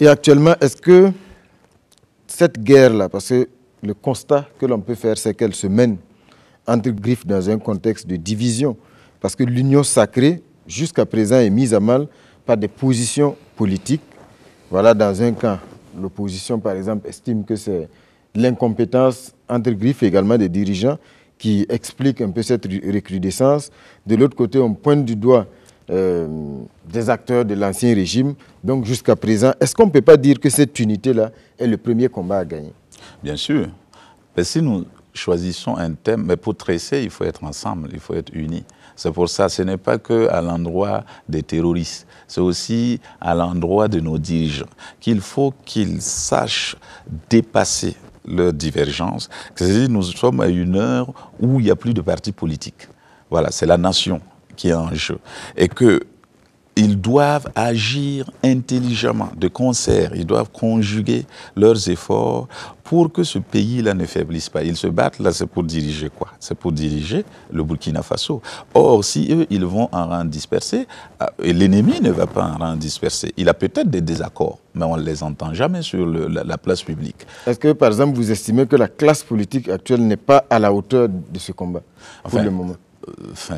Et actuellement, est-ce que cette guerre-là, parce que le constat que l'on peut faire, c'est qu'elle se mène entre griffes dans un contexte de division, parce que l'union sacrée jusqu'à présent est mise à mal par des positions politiques. Voilà, dans un camp, l'opposition, par exemple, estime que c'est l'incompétence entre griffes également des dirigeants qui explique un peu cette recrudescence. De l'autre côté, on pointe du doigt euh, des acteurs de l'ancien régime. Donc jusqu'à présent, est-ce qu'on ne peut pas dire que cette unité-là est le premier combat à gagner Bien sûr. Mais si nous choisissons un thème, mais pour tresser, il faut être ensemble, il faut être unis. C'est pour ça, ce n'est pas que à l'endroit des terroristes, c'est aussi à l'endroit de nos dirigeants qu'il faut qu'ils sachent dépasser leurs divergences. C'est-à-dire, nous sommes à une heure où il n'y a plus de partis politiques. Voilà, c'est la nation qui est en jeu. Et que ils doivent agir intelligemment, de concert. Ils doivent conjuguer leurs efforts pour que ce pays-là ne faiblisse pas. Ils se battent là, c'est pour diriger quoi C'est pour diriger le Burkina Faso. Or, si eux, ils vont en rang dispersé, euh, l'ennemi ne va pas en rang dispersé. Il a peut-être des désaccords, mais on ne les entend jamais sur la, place publique. Est-ce que, par exemple, vous estimez que la classe politique actuelle n'est pas à la hauteur de ce combat pour le moment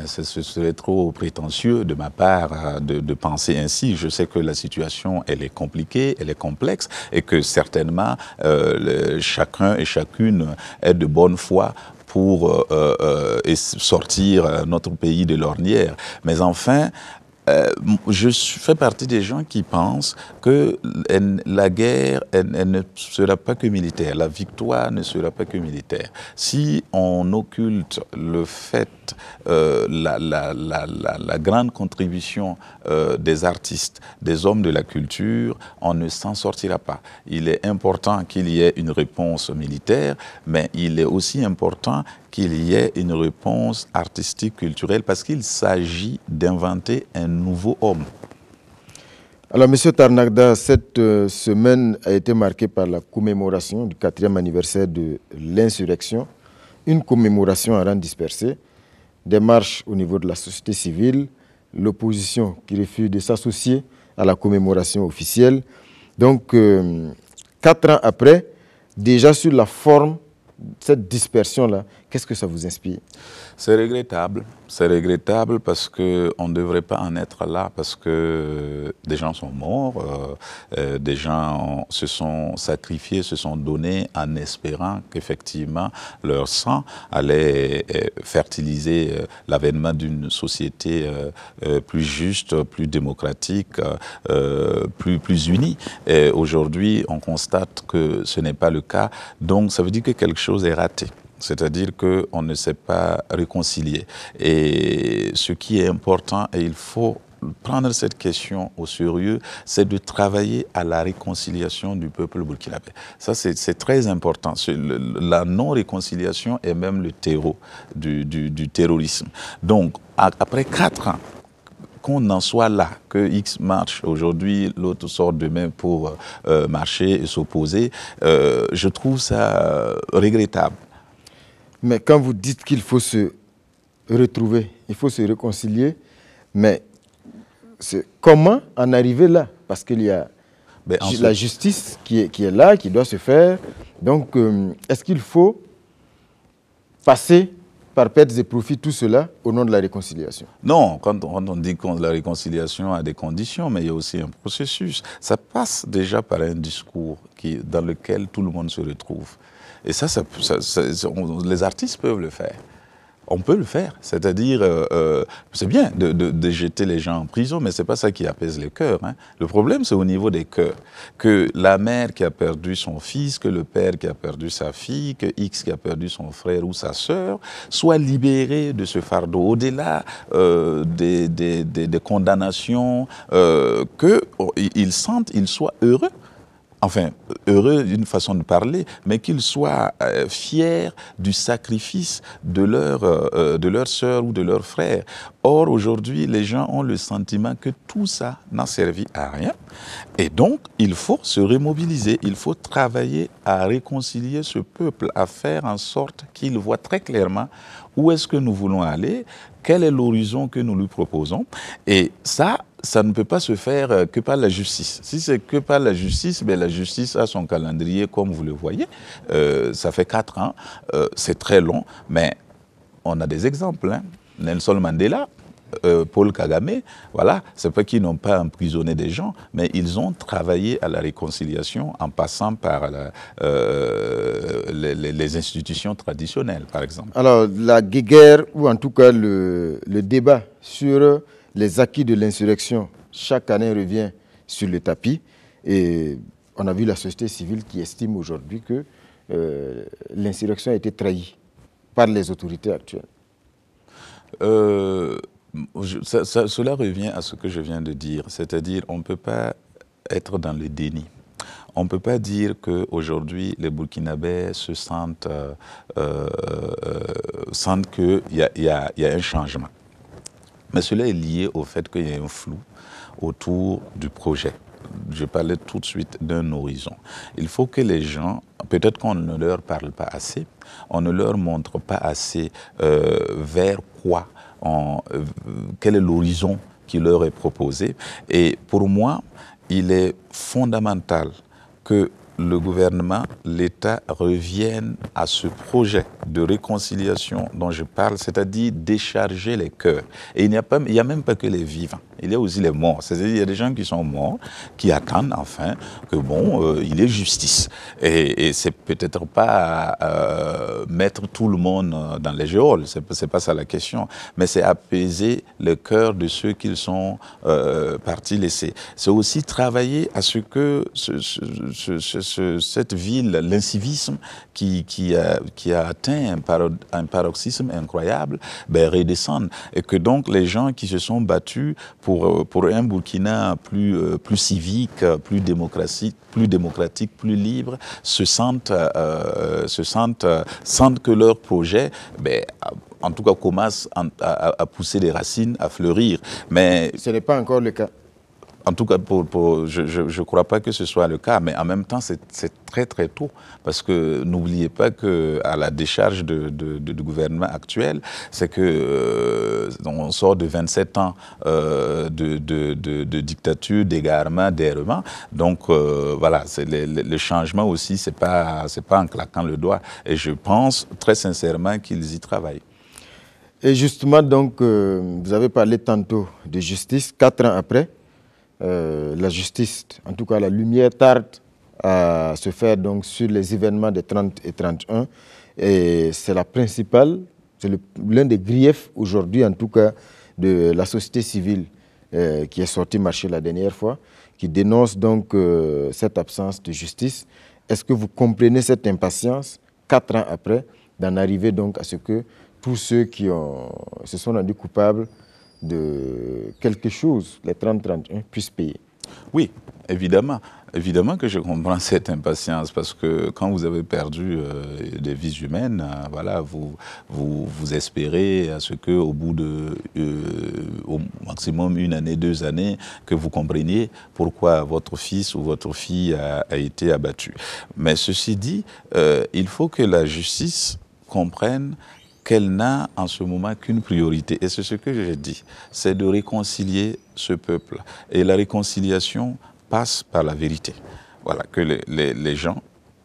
ce serait trop prétentieux de ma part euh, de, penser ainsi. Je sais que la situation, elle est compliquée, elle est complexe, et que certainement, euh, chacun et chacune est de bonne foi pour euh, sortir notre pays de l'ornière. Mais enfin, euh, je fais partie des gens qui pensent que la guerre ne sera pas que militaire, la victoire ne sera pas que militaire. Si on occulte le fait, euh, la, grande contribution euh, des artistes, des hommes de la culture, on ne s'en sortira pas. Il est important qu'il y ait une réponse militaire, mais il est aussi important qu'il y ait une réponse artistique, culturelle, parce qu'il s'agit d'inventer un nouveau homme. Alors, M. Tarnagda, cette euh, semaine a été marquée par la commémoration du quatrième anniversaire de l'insurrection, une commémoration à rang dispersé, des marches au niveau de la société civile, l'opposition qui refuse de s'associer à la commémoration officielle. Donc, euh, quatre ans après, déjà sur la forme, cette dispersion-là, qu'est-ce que ça vous inspire c'est regrettable. C'est regrettable parce qu'on ne devrait pas en être là, parce que euh, des gens sont morts, euh, euh, des gens se sont sacrifiés, se sont donnés en espérant qu'effectivement leur sang allait fertiliser l'avènement d'une société plus juste, plus démocratique, plus, plus unie. Et aujourd'hui, on constate que ce n'est pas le cas. Donc ça veut dire que quelque chose est raté. C'est-à-dire qu'on ne sait pas réconcilier. Et ce qui est important, et il faut prendre cette question au sérieux, c'est de travailler à la réconciliation du peuple burkinabé. Ça, c'est très important. la non-réconciliation est même le terreau du, terrorisme. Donc, après quatre ans, qu'on en soit là, que X marche aujourd'hui, l'autre sort demain pour euh, marcher et s'opposer, euh, je trouve ça euh, regrettable. Mais quand vous dites qu'il faut se retrouver, il faut se réconcilier, mais comment en arriver là Parce qu'il y a ben, la justice qui est, là, qui doit se faire. Donc, euh, est-ce qu'il faut passer par pertes et profits tout cela au nom de la réconciliation Non, quand on, dit que la réconciliation a des conditions, mais il y a aussi un processus. Ça passe déjà par un discours dans lequel tout le monde se retrouve. Et ça, les artistes peuvent le faire. On peut le faire. C'est-à-dire, euh, euh, c'est bien de, jeter les gens en prison, mais c'est pas ça qui apaise les cœurs. Hein. Le problème, c'est au niveau des cœurs. Que la mère qui a perdu son fils, que le père qui a perdu sa fille, que X qui a perdu son frère ou sa sœur, soit libéré de ce fardeau au-delà euh, des, condamnations, qu'ils oh, sentent, ils soient heureux enfin, heureux d'une façon de parler, mais qu'ils soient euh, fiers du sacrifice de leur, euh, euh, de leur sœur ou de leur frère. Or, aujourd'hui, les gens ont le sentiment que tout ça n'a servi à rien. Et donc, il faut se remobiliser, il faut travailler à réconcilier ce peuple, à faire en sorte qu'il voit très clairement où est-ce que nous voulons aller, quel est l'horizon que nous lui proposons. Et ça, ça ne peut pas se faire euh, que par la justice. Si c'est que par la justice, mais ben, la justice a son calendrier comme vous le voyez. Euh, ça fait quatre ans, euh, c'est très long, mais on a des exemples. Hein. Nelson Mandela, Paul Kagame, voilà, c'est pas qu'ils n'ont pas emprisonné des gens, mais ils ont travaillé à la réconciliation en passant par les, institutions traditionnelles, par exemple. Alors, la guerre, ou en tout cas le débat sur les acquis de l'insurrection, chaque année, revient sur le tapis. Et on a vu la société civile qui estime aujourd'hui que euh, l'insurrection a été trahie par les autorités actuelles. Euh, cela revient à ce que je viens de dire, c'est-à-dire on ne peut pas être dans le déni. On ne peut pas dire qu'aujourd'hui, les Burkinabés se sentent, euh, sentent qu'il y a un changement. Mais cela est lié au fait qu'il y a un flou autour du projet. Je parlais tout de suite d'un horizon. Il faut que les gens, peut-être qu'on ne leur parle pas assez, on ne leur montre pas assez euh, vers quoi, euh, quel est l'horizon qui leur est proposé. Et pour moi, il est fondamental que le gouvernement, l'État reviennent à ce projet de réconciliation dont je parle, c'est-à-dire décharger les cœurs. Et il n'y a, pas, il a même pas que les vivants. Il y a aussi les morts. C'est-à-dire il y a des gens qui sont morts, qui attendent enfin que, bon, euh, il y ait justice. Et, et c'est peut-être pas euh, mettre tout le monde euh, dans les géoles, c'est pas ça la question, mais c'est apaiser le cœur de ceux qui sont partis laisser. C'est aussi travailler à ce que cette ville, l'incivisme qui, qui, a, atteint un, paroxysme incroyable, ben, redescende. Et que donc les gens qui se sont battus pour euh, pour, un Burkina plus, euh, plus civique, plus démocratique, plus démocratique, plus libre, se sentent, euh, se sentent, sentent que leur projet, ben, en tout cas, commence à, à pousser les racines, à fleurir. Mais ce n'est pas encore le cas en tout cas, je ne crois pas que ce soit le cas, mais en même temps, c'est très très tôt, parce que n'oubliez pas que à la décharge de, du gouvernement actuel, c'est que euh, on sort de 27 ans euh, de, dictature, d'égarement, d'errement. Donc euh, voilà, le, le, changement aussi, c'est pas c'est pas en claquant le doigt. Et je pense très sincèrement qu'ils y travaillent. Et justement, donc, vous avez parlé tantôt de justice, quatre ans après. Euh, la justice, en tout cas la lumière tarde à se faire donc sur les événements des 30 et 31. Et c'est la principale, c'est l'un des griefs aujourd'hui en tout cas de la société civile euh, qui est sortie marcher la dernière fois, qui dénonce donc euh, cette absence de justice. Est-ce que vous comprenez cette impatience, quatre ans après, d'en arriver donc à ce que tous ceux qui se sont rendus coupables de quelque chose, les 30-31, puissent payer. Oui, évidemment. Évidemment que je comprends *laughs* cette impatience parce que quand vous avez perdu euh, des vies humaines, euh, voilà, vous, vous, vous espérez à ce que au bout de euh, au maximum une année, deux années, que vous compreniez pourquoi votre fils ou votre fille a, a été abattu. Mais ceci dit, il faut que la justice comprenne qu'elle n'a en ce moment qu'une priorité. Et c'est ce que j'ai dit, c'est de réconcilier ce peuple. Et la réconciliation passe par la vérité. Voilà, que les, gens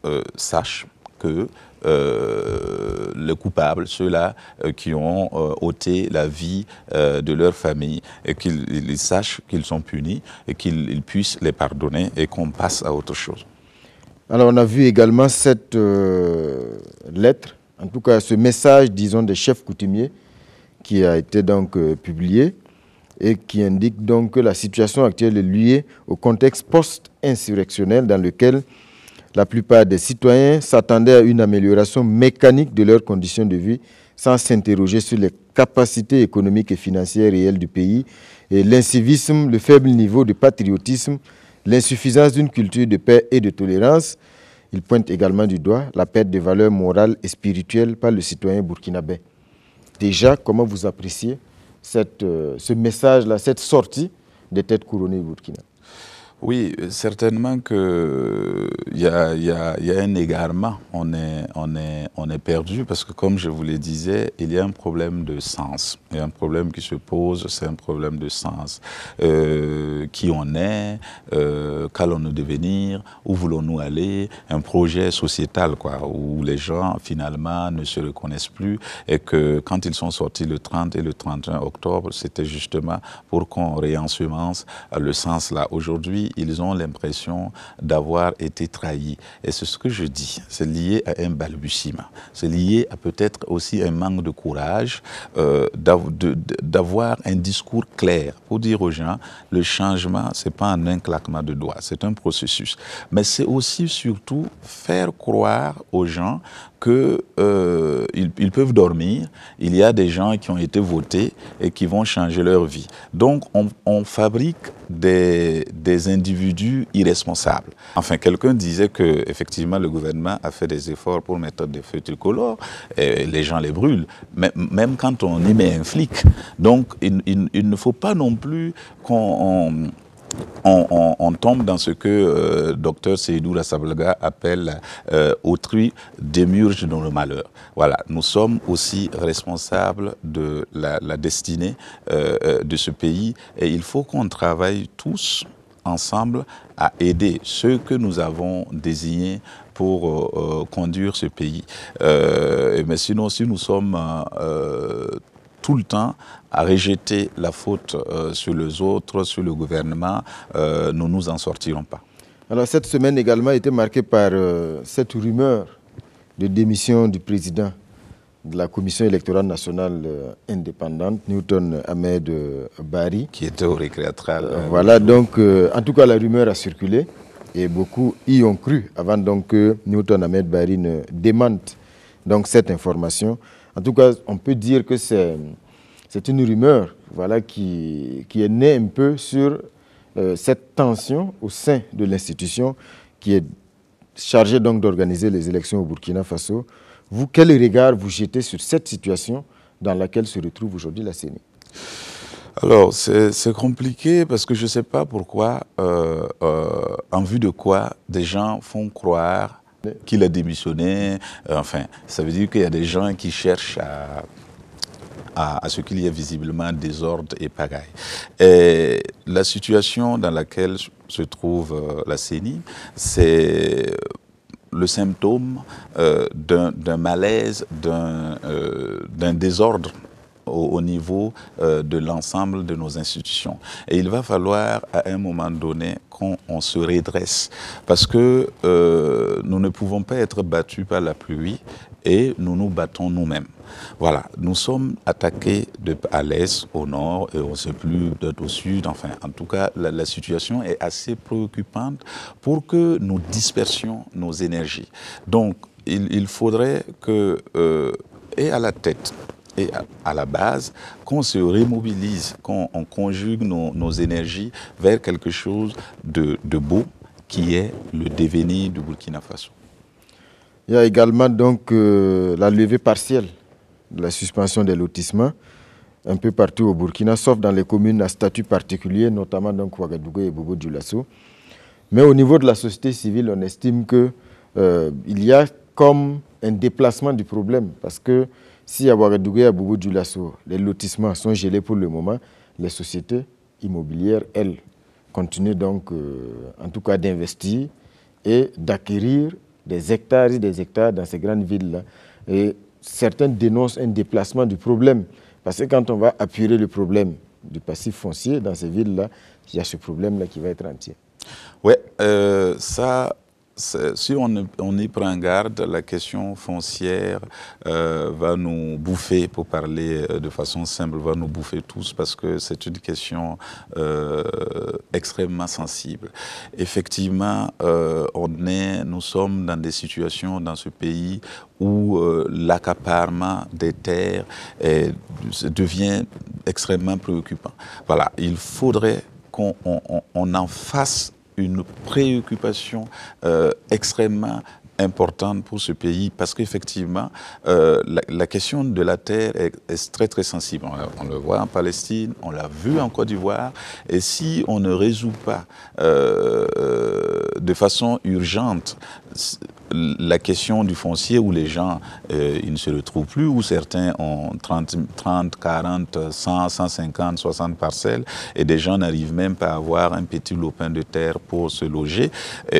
euh, sachent que euh, les le coupable, ceux-là euh, qui ont ôté la vie de leur famille, et qu'ils sachent qu'ils sont punis et qu'ils puissent les pardonner et qu'on passe à autre chose. Alors on a vu également cette lettre en tout cas ce message, disons, des chefs coutumiers qui a été donc euh, publié et qui indique donc que la situation actuelle est liée au contexte post-insurrectionnel dans lequel la plupart des citoyens s'attendaient à une amélioration mécanique de leurs conditions de vie sans s'interroger sur les capacités économiques et financières réelles du pays et l'incivisme, le faible niveau de patriotisme, l'insuffisance d'une culture de paix et de tolérance, il pointe également du doigt la perte de valeurs morales et spirituelles par le citoyen burkinabé. Déjà, comment vous appréciez euh, ce message-là, cette sortie des têtes couronnées du Burkina oui, certainement qu'il euh, y a, y, a, un égarement. On est, on, est, on est perdu parce que, comme je vous le disais, il y a un problème de sens. Il y a un problème qui se pose, c'est un problème de sens. Euh, qui on est, euh, qu'allons-nous devenir, où voulons-nous aller Un projet sociétal, quoi, où les gens, finalement, ne se reconnaissent plus et que quand ils sont sortis le 30 et le 31 octobre, c'était justement pour qu'on réensemence le sens là. Aujourd'hui, ils ont l'impression d'avoir été trahis. Et c'est ce que je dis, c'est lié à un balbutiement, c'est lié à peut-être aussi un manque de courage, euh, d'avoir un discours clair pour dire aux gens, le changement, n'est pas un claquement de doigts, c'est un processus. Mais c'est aussi surtout faire croire aux gens qu'ils euh, ils peuvent dormir. Il y a des gens qui ont été votés et qui vont changer leur vie. Donc, on, fabrique des, des, individus irresponsables. Enfin, quelqu'un disait que effectivement le gouvernement a fait des efforts pour mettre des feux tricolores et les gens les brûlent, même quand on y met un flic. Donc, il ne faut pas non plus qu'on on, tombe dans ce que le euh, Dr Seydou Lassabalga appelle euh, autrui démurge dans le malheur. Voilà, nous sommes aussi responsables de la, destinée euh, de ce pays et il faut qu'on travaille tous ensemble à aider ceux que nous avons désignés pour conduire ce pays. mais sinon, si nous sommes tout le temps à rejeter la faute euh, sur les autres, sur le gouvernement, euh, nous ne nous en sortirons pas. Alors cette semaine également a été marquée par euh, cette rumeur de démission du président de la Commission électorale nationale indépendante, Newton Ahmed Bari. Qui était au récréatral. voilà, donc en tout cas la rumeur a circulé et beaucoup y ont cru avant donc que Newton Ahmed Bari ne démente donc cette information. En tout cas, on peut dire que c'est une rumeur voilà, qui, est née un peu sur euh, cette tension au sein de l'institution qui est chargée donc d'organiser les élections au Burkina Faso. Vous, quel regard vous jetez sur cette situation dans laquelle se retrouve aujourd'hui la CENI alors, c'est compliqué parce que je ne sais pas pourquoi, euh, euh, en vue de quoi, des gens font croire qu'il a démissionné, euh, enfin, ça veut dire qu'il y a des gens qui cherchent à, à, ce qu'il y ait visiblement désordre et pagaille. Et la situation dans laquelle se trouve euh, la CENI, c'est euh, le symptôme d'un malaise, d'un euh, désordre au, niveau euh, de l'ensemble de nos institutions. Et il va falloir à un moment donné qu'on se redresse, parce que euh, nous ne pouvons pas être battus par la pluie et nous nous battons nous-mêmes. Voilà, nous sommes attaqués de, à l'est, au nord, et on ne sait plus, au sud, enfin, en tout cas, la, situation est assez préoccupante pour que nous dispersions nos énergies. Donc, il, faudrait que, euh, et à la tête, et à la base, qu'on se remobilise, qu'on on conjugue nos, énergies vers quelque chose de, beau qui est le devenir du Burkina Faso. Il y a également donc euh, la levée partielle de la suspension des lotissements un peu partout au Burkina, sauf dans les communes à statut particulier, notamment donc Ouagadougou et Bobo Dioulasso. Mais au niveau de la société civile, on estime qu'il euh, y a comme un déplacement du problème parce que si Ouagadougou et Boubou Dioulasso, les lotissements sont gelés pour le moment, les sociétés immobilières, elles, continuent donc, euh, en tout cas, d'investir et d'acquérir des hectares et des hectares dans ces grandes villes-là. Et certains dénoncent un déplacement du problème. Parce que quand on va appuyer le problème du passif foncier dans ces villes-là, il y a ce problème-là qui va être entier. Oui, euh, ça, si on, y prend garde, la question foncière euh, va nous bouffer, pour parler euh, de façon simple, va nous bouffer tous parce que c'est une question euh, extrêmement sensible. Effectivement, nous sommes dans des situations dans ce pays où l'accaparement des terres devient extrêmement préoccupant. Voilà, il faudrait qu'on en fasse une préoccupation euh, extrêmement importante pour ce pays parce qu'effectivement, euh, la, question de la terre est, très très sensible. On, le voit en Palestine, on l'a vu en Côte d'Ivoire, et si on ne résout pas euh, de façon urgente la question du foncier où les gens, euh, ils ne se retrouvent plus, où certains ont 30, 30 40, 100, 150, 60 parcelles, et des gens n'arrivent même pas à avoir un petit lopin de terre pour se loger.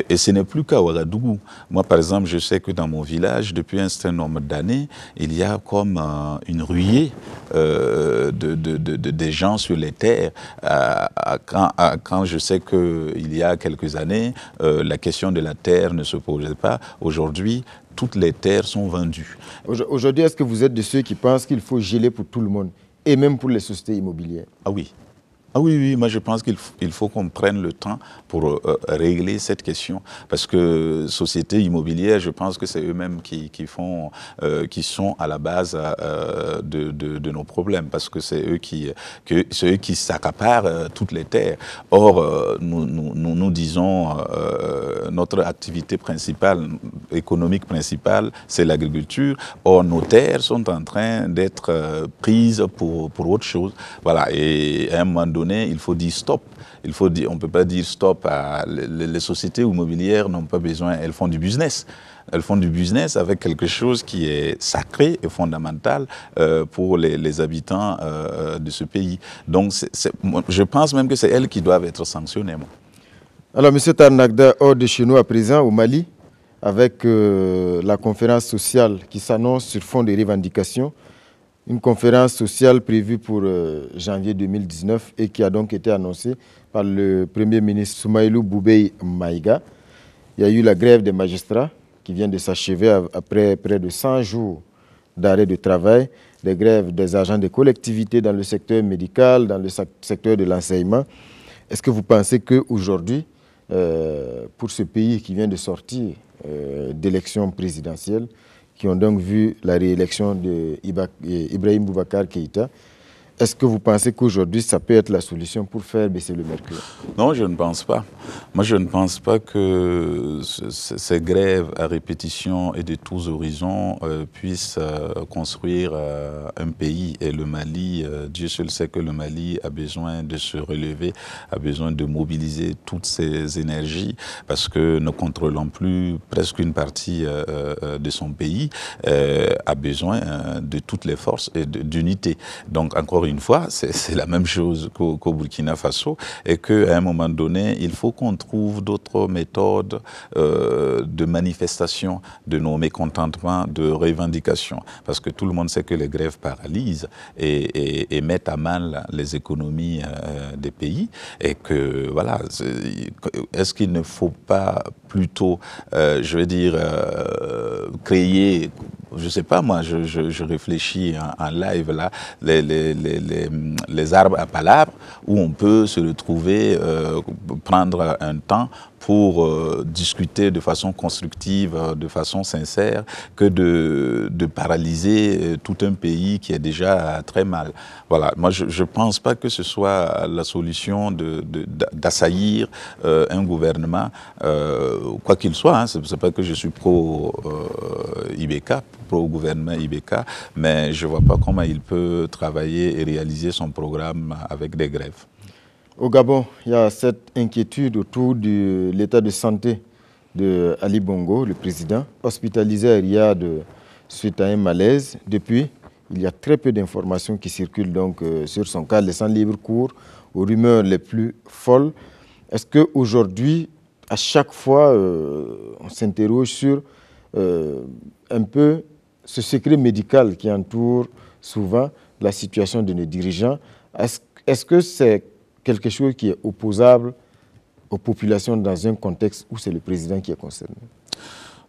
Et, ce n'est plus qu'à Ouagadougou. Moi, par exemple, je sais que dans mon village, depuis un certain nombre d'années, il y a comme euh, une ruée euh, de, des gens sur les terres. quand, je sais qu'il y a quelques années, euh, la question de la terre ne se posait pas, aujourd'hui, toutes les terres sont vendues. Aujourd'hui, est-ce que vous êtes de ceux qui pensent qu'il faut geler pour tout le monde et même pour les sociétés immobilières. Ah oui. Ah oui, oui, moi je pense qu'il faut, qu'on prenne le temps pour euh, euh, régler cette question. Parce que société immobilière, je pense que c'est eux-mêmes qui, font, euh, qui sont à la base de, de, nos problèmes. Parce que c'est eux qui, qui s'accaparent toutes les terres. Or, nous, nous, disons, notre activité principale, économique principale, c'est l'agriculture. Or, nos terres sont en train d'être prises pour, pour autre chose. Voilà, et à un moment il faut dire stop. Il faut dire, on ne peut pas dire stop à les, sociétés immobilières n'ont pas besoin, elles font du business. Elles font du business avec quelque chose qui est sacré et fondamental euh, pour les, habitants euh, euh, de ce pays. Donc, je pense même que c'est elles qui doivent être sanctionnées. Alors, M. Tarnagda, hors de chez nous à présent, au Mali, avec la conférence sociale qui s'annonce sur fond de revendications, une conférence sociale prévue pour euh, janvier 2019 et qui a donc été annoncée par le Premier ministre Soumaïlou Boubei Maïga. Il y a eu la grève des magistrats qui vient de s'achever après près de 100 jours d'arrêt de travail, des grèves des agents des collectivités dans le secteur médical, dans le secteur de l'enseignement. Est-ce que vous pensez qu'aujourd'hui, euh, pour ce pays qui vient de sortir euh, d'élections présidentielles, qui ont donc vu la réélection d'Ibrahim euh, Ibrahim Boubacar Keïta, est-ce que vous pensez qu'aujourd'hui, ça peut être la solution pour faire baisser le mercure Non, je ne pense pas. Moi, je ne pense pas que ces grèves à répétition et de tous horizons euh, puissent euh, construire euh, un pays. Et le Mali, Dieu seul sait que le Mali a besoin de se relever, a besoin de mobiliser toutes ses énergies, parce que ne contrôlant plus presque une partie de son pays, a besoin de toutes les forces et d'unité. Donc, encore une fois, c'est la même chose qu'au Burkina Faso, et qu'à un moment donné, il faut qu'on trouve d'autres méthodes euh, de manifestation de nos mécontentements, de revendications, parce que tout le monde sait que les grèves paralysent et, mettent à mal les économies euh, des pays, et que voilà, est-ce qu'il ne faut pas plutôt, euh, je veux dire, créer je sais pas moi, je, réfléchis en, live là, les, les arbres à palabres où on peut se retrouver, euh, prendre un temps pour euh, discuter de façon constructive, euh, de façon sincère, que de, paralyser euh, tout un pays qui est déjà très mal. Voilà, moi je ne pense pas que ce soit la solution d'assaillir de, un gouvernement, quoi qu'il soit. Hein. ce c'est pas que je suis pro-IBK, pro-gouvernement IBK, mais je ne vois pas comment il peut travailler et réaliser son programme avec des grèves. Au Gabon, il y a cette inquiétude autour de l'état de santé de Ali Bongo, le président, hospitalisé à Riyad suite à un malaise. Depuis, il y a très peu d'informations qui circulent donc euh, sur son cas, laissant libre cours aux rumeurs les plus folles. Est-ce qu'aujourd'hui, à chaque fois, euh, on s'interroge sur euh, un peu ce secret médical qui entoure souvent la situation de nos dirigeants est -ce que c'est quelque chose qui est opposable aux populations dans un contexte où c'est le président qui est concerné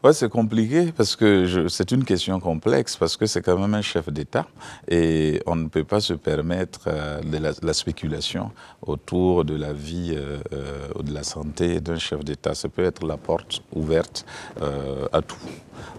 Ouais, c'est compliqué parce que c'est une question complexe parce que c'est quand même un chef d'État et on ne peut pas se permettre euh, de la, spéculation autour de la vie euh, euh, ou de la santé d'un chef d'État. Ça peut être la porte ouverte à tout.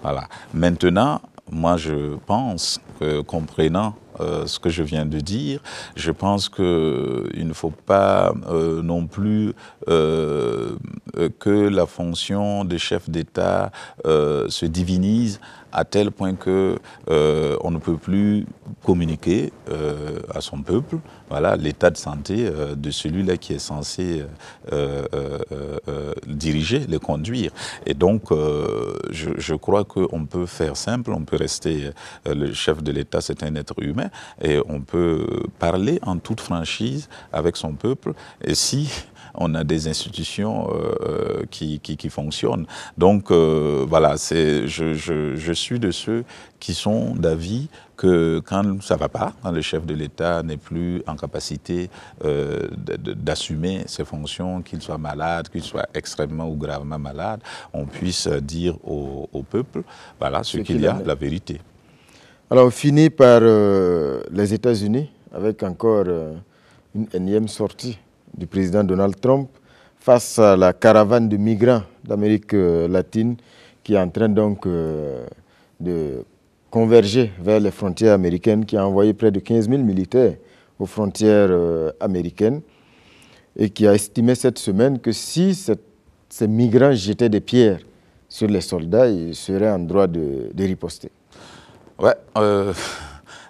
Voilà. Maintenant, moi je pense que, comprenant euh, ce que je viens de dire, je pense qu'il euh, ne faut pas euh, non plus que la fonction de chef d'État se divinise à tel point que euh, on ne peut plus communiquer euh, à son peuple voilà l'état de santé euh, de celui-là qui est censé diriger, le conduire. Et donc, je, je, crois qu'on peut faire simple, on peut rester le chef de l'État, c'est un être humain, et on peut parler en toute franchise avec son peuple. Et si on a des institutions euh, euh, qui, fonctionnent. Donc euh, voilà, je, je, suis de ceux qui sont d'avis que quand ça va pas, quand le chef de l'État n'est plus en capacité d'assumer ses fonctions, qu'il soit malade, qu'il soit extrêmement ou gravement malade, on puisse dire au, peuple, voilà ce, qu'il y a, la vérité. Alors on finit par les États-Unis, avec encore une énième sortie du président Donald Trump face à la caravane de migrants d'Amérique euh, latine qui est en train donc euh, de converger vers les frontières américaines, qui a envoyé près de 15 000 militaires aux frontières euh, américaines et qui a estimé cette semaine que si ces migrants jetaient des pierres sur les soldats, ils seraient en droit de, riposter. Ouais,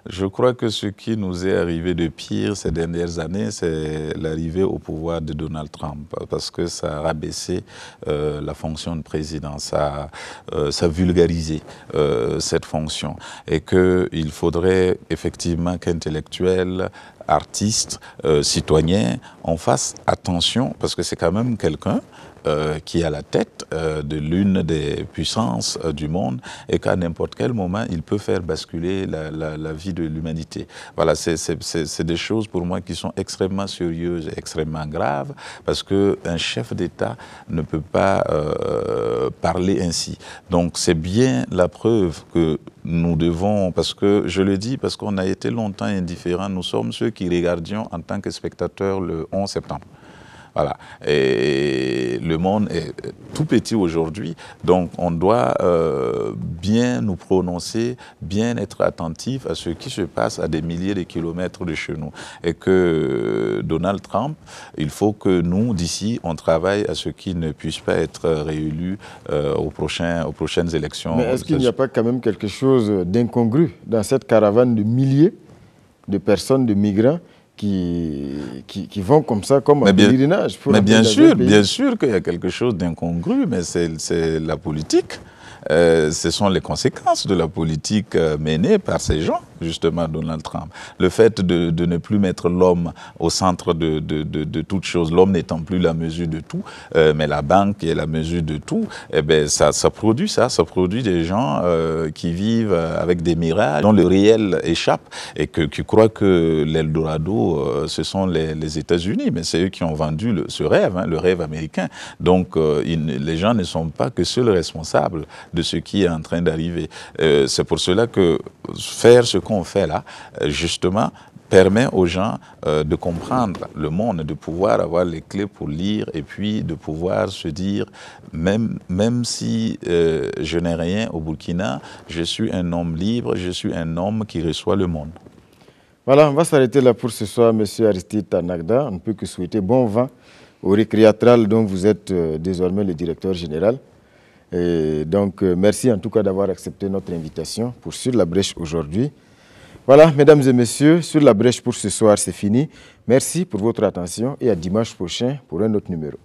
je crois que ce qui nous est arrivé de pire ces dernières années, c'est l'arrivée au pouvoir de Donald Trump, parce que ça a rabaissé euh, la fonction de président, ça, a euh, vulgarisé euh, cette fonction, et qu'il faudrait effectivement qu'intellectuels, artistes, citoyens, on fasse attention, parce que c'est quand même quelqu'un euh, qui est à la tête euh, de l'une des puissances euh, du monde et qu'à n'importe quel moment, il peut faire basculer la, la vie de l'humanité. Voilà, c'est des choses pour moi qui sont extrêmement sérieuses et extrêmement graves parce qu'un chef d'État ne peut pas parler ainsi. Donc c'est bien la preuve que nous devons, parce que je le dis, parce qu'on a été longtemps indifférents, nous sommes ceux qui regardions en tant que spectateurs le 11 septembre. Voilà. Et le monde est tout petit aujourd'hui, donc on doit euh, bien nous prononcer, bien être attentif à ce qui se passe à des milliers de kilomètres de chez nous. Et que Donald Trump, il faut que nous, d'ici, on travaille à ce qu'il ne puisse pas être réélu euh, aux, aux prochaines élections. Mais est-ce qu'il n'y a pas quand même quelque chose d'incongru dans cette caravane de milliers de personnes, de migrants qui, qui, qui, vont comme ça, comme un pèlerinage. Mais bien sûr, bien sûr qu'il y a quelque chose d'incongru, mais c'est la politique. Euh, ce sont les conséquences de la politique euh, menée par ces gens, justement, Donald Trump. Le fait de, ne plus mettre l'homme au centre de, de, de toute chose, l'homme n'étant plus la mesure de tout, euh, mais la banque est la mesure de tout, et eh bien, ça, ça produit ça, ça produit des gens qui vivent avec des mirages, dont le réel échappe, et qui croient que l'Eldorado, ce sont les, États-Unis, mais c'est eux qui ont vendu ce rêve, hein, le rêve américain. Donc, les gens ne sont pas que seuls responsables de ce qui est en train d'arriver. Euh, c'est pour cela que faire ce qu'on fait là, euh, justement, permet aux gens euh, de comprendre le monde, de pouvoir avoir les clés pour lire et puis de pouvoir se dire, même, même si je n'ai rien au Burkina, je suis un homme libre, je suis un homme qui reçoit le monde. Voilà, on va s'arrêter là pour ce soir, M. Aristide Tanagda. On ne peut que souhaiter bon vent au récréatral dont vous êtes désormais le directeur général. Et donc, euh, merci en tout cas d'avoir accepté notre invitation pour Sur la Brèche aujourd'hui. Voilà, mesdames et messieurs, Sur la Brèche pour ce soir, c'est fini. Merci pour votre attention et à dimanche prochain pour un autre numéro.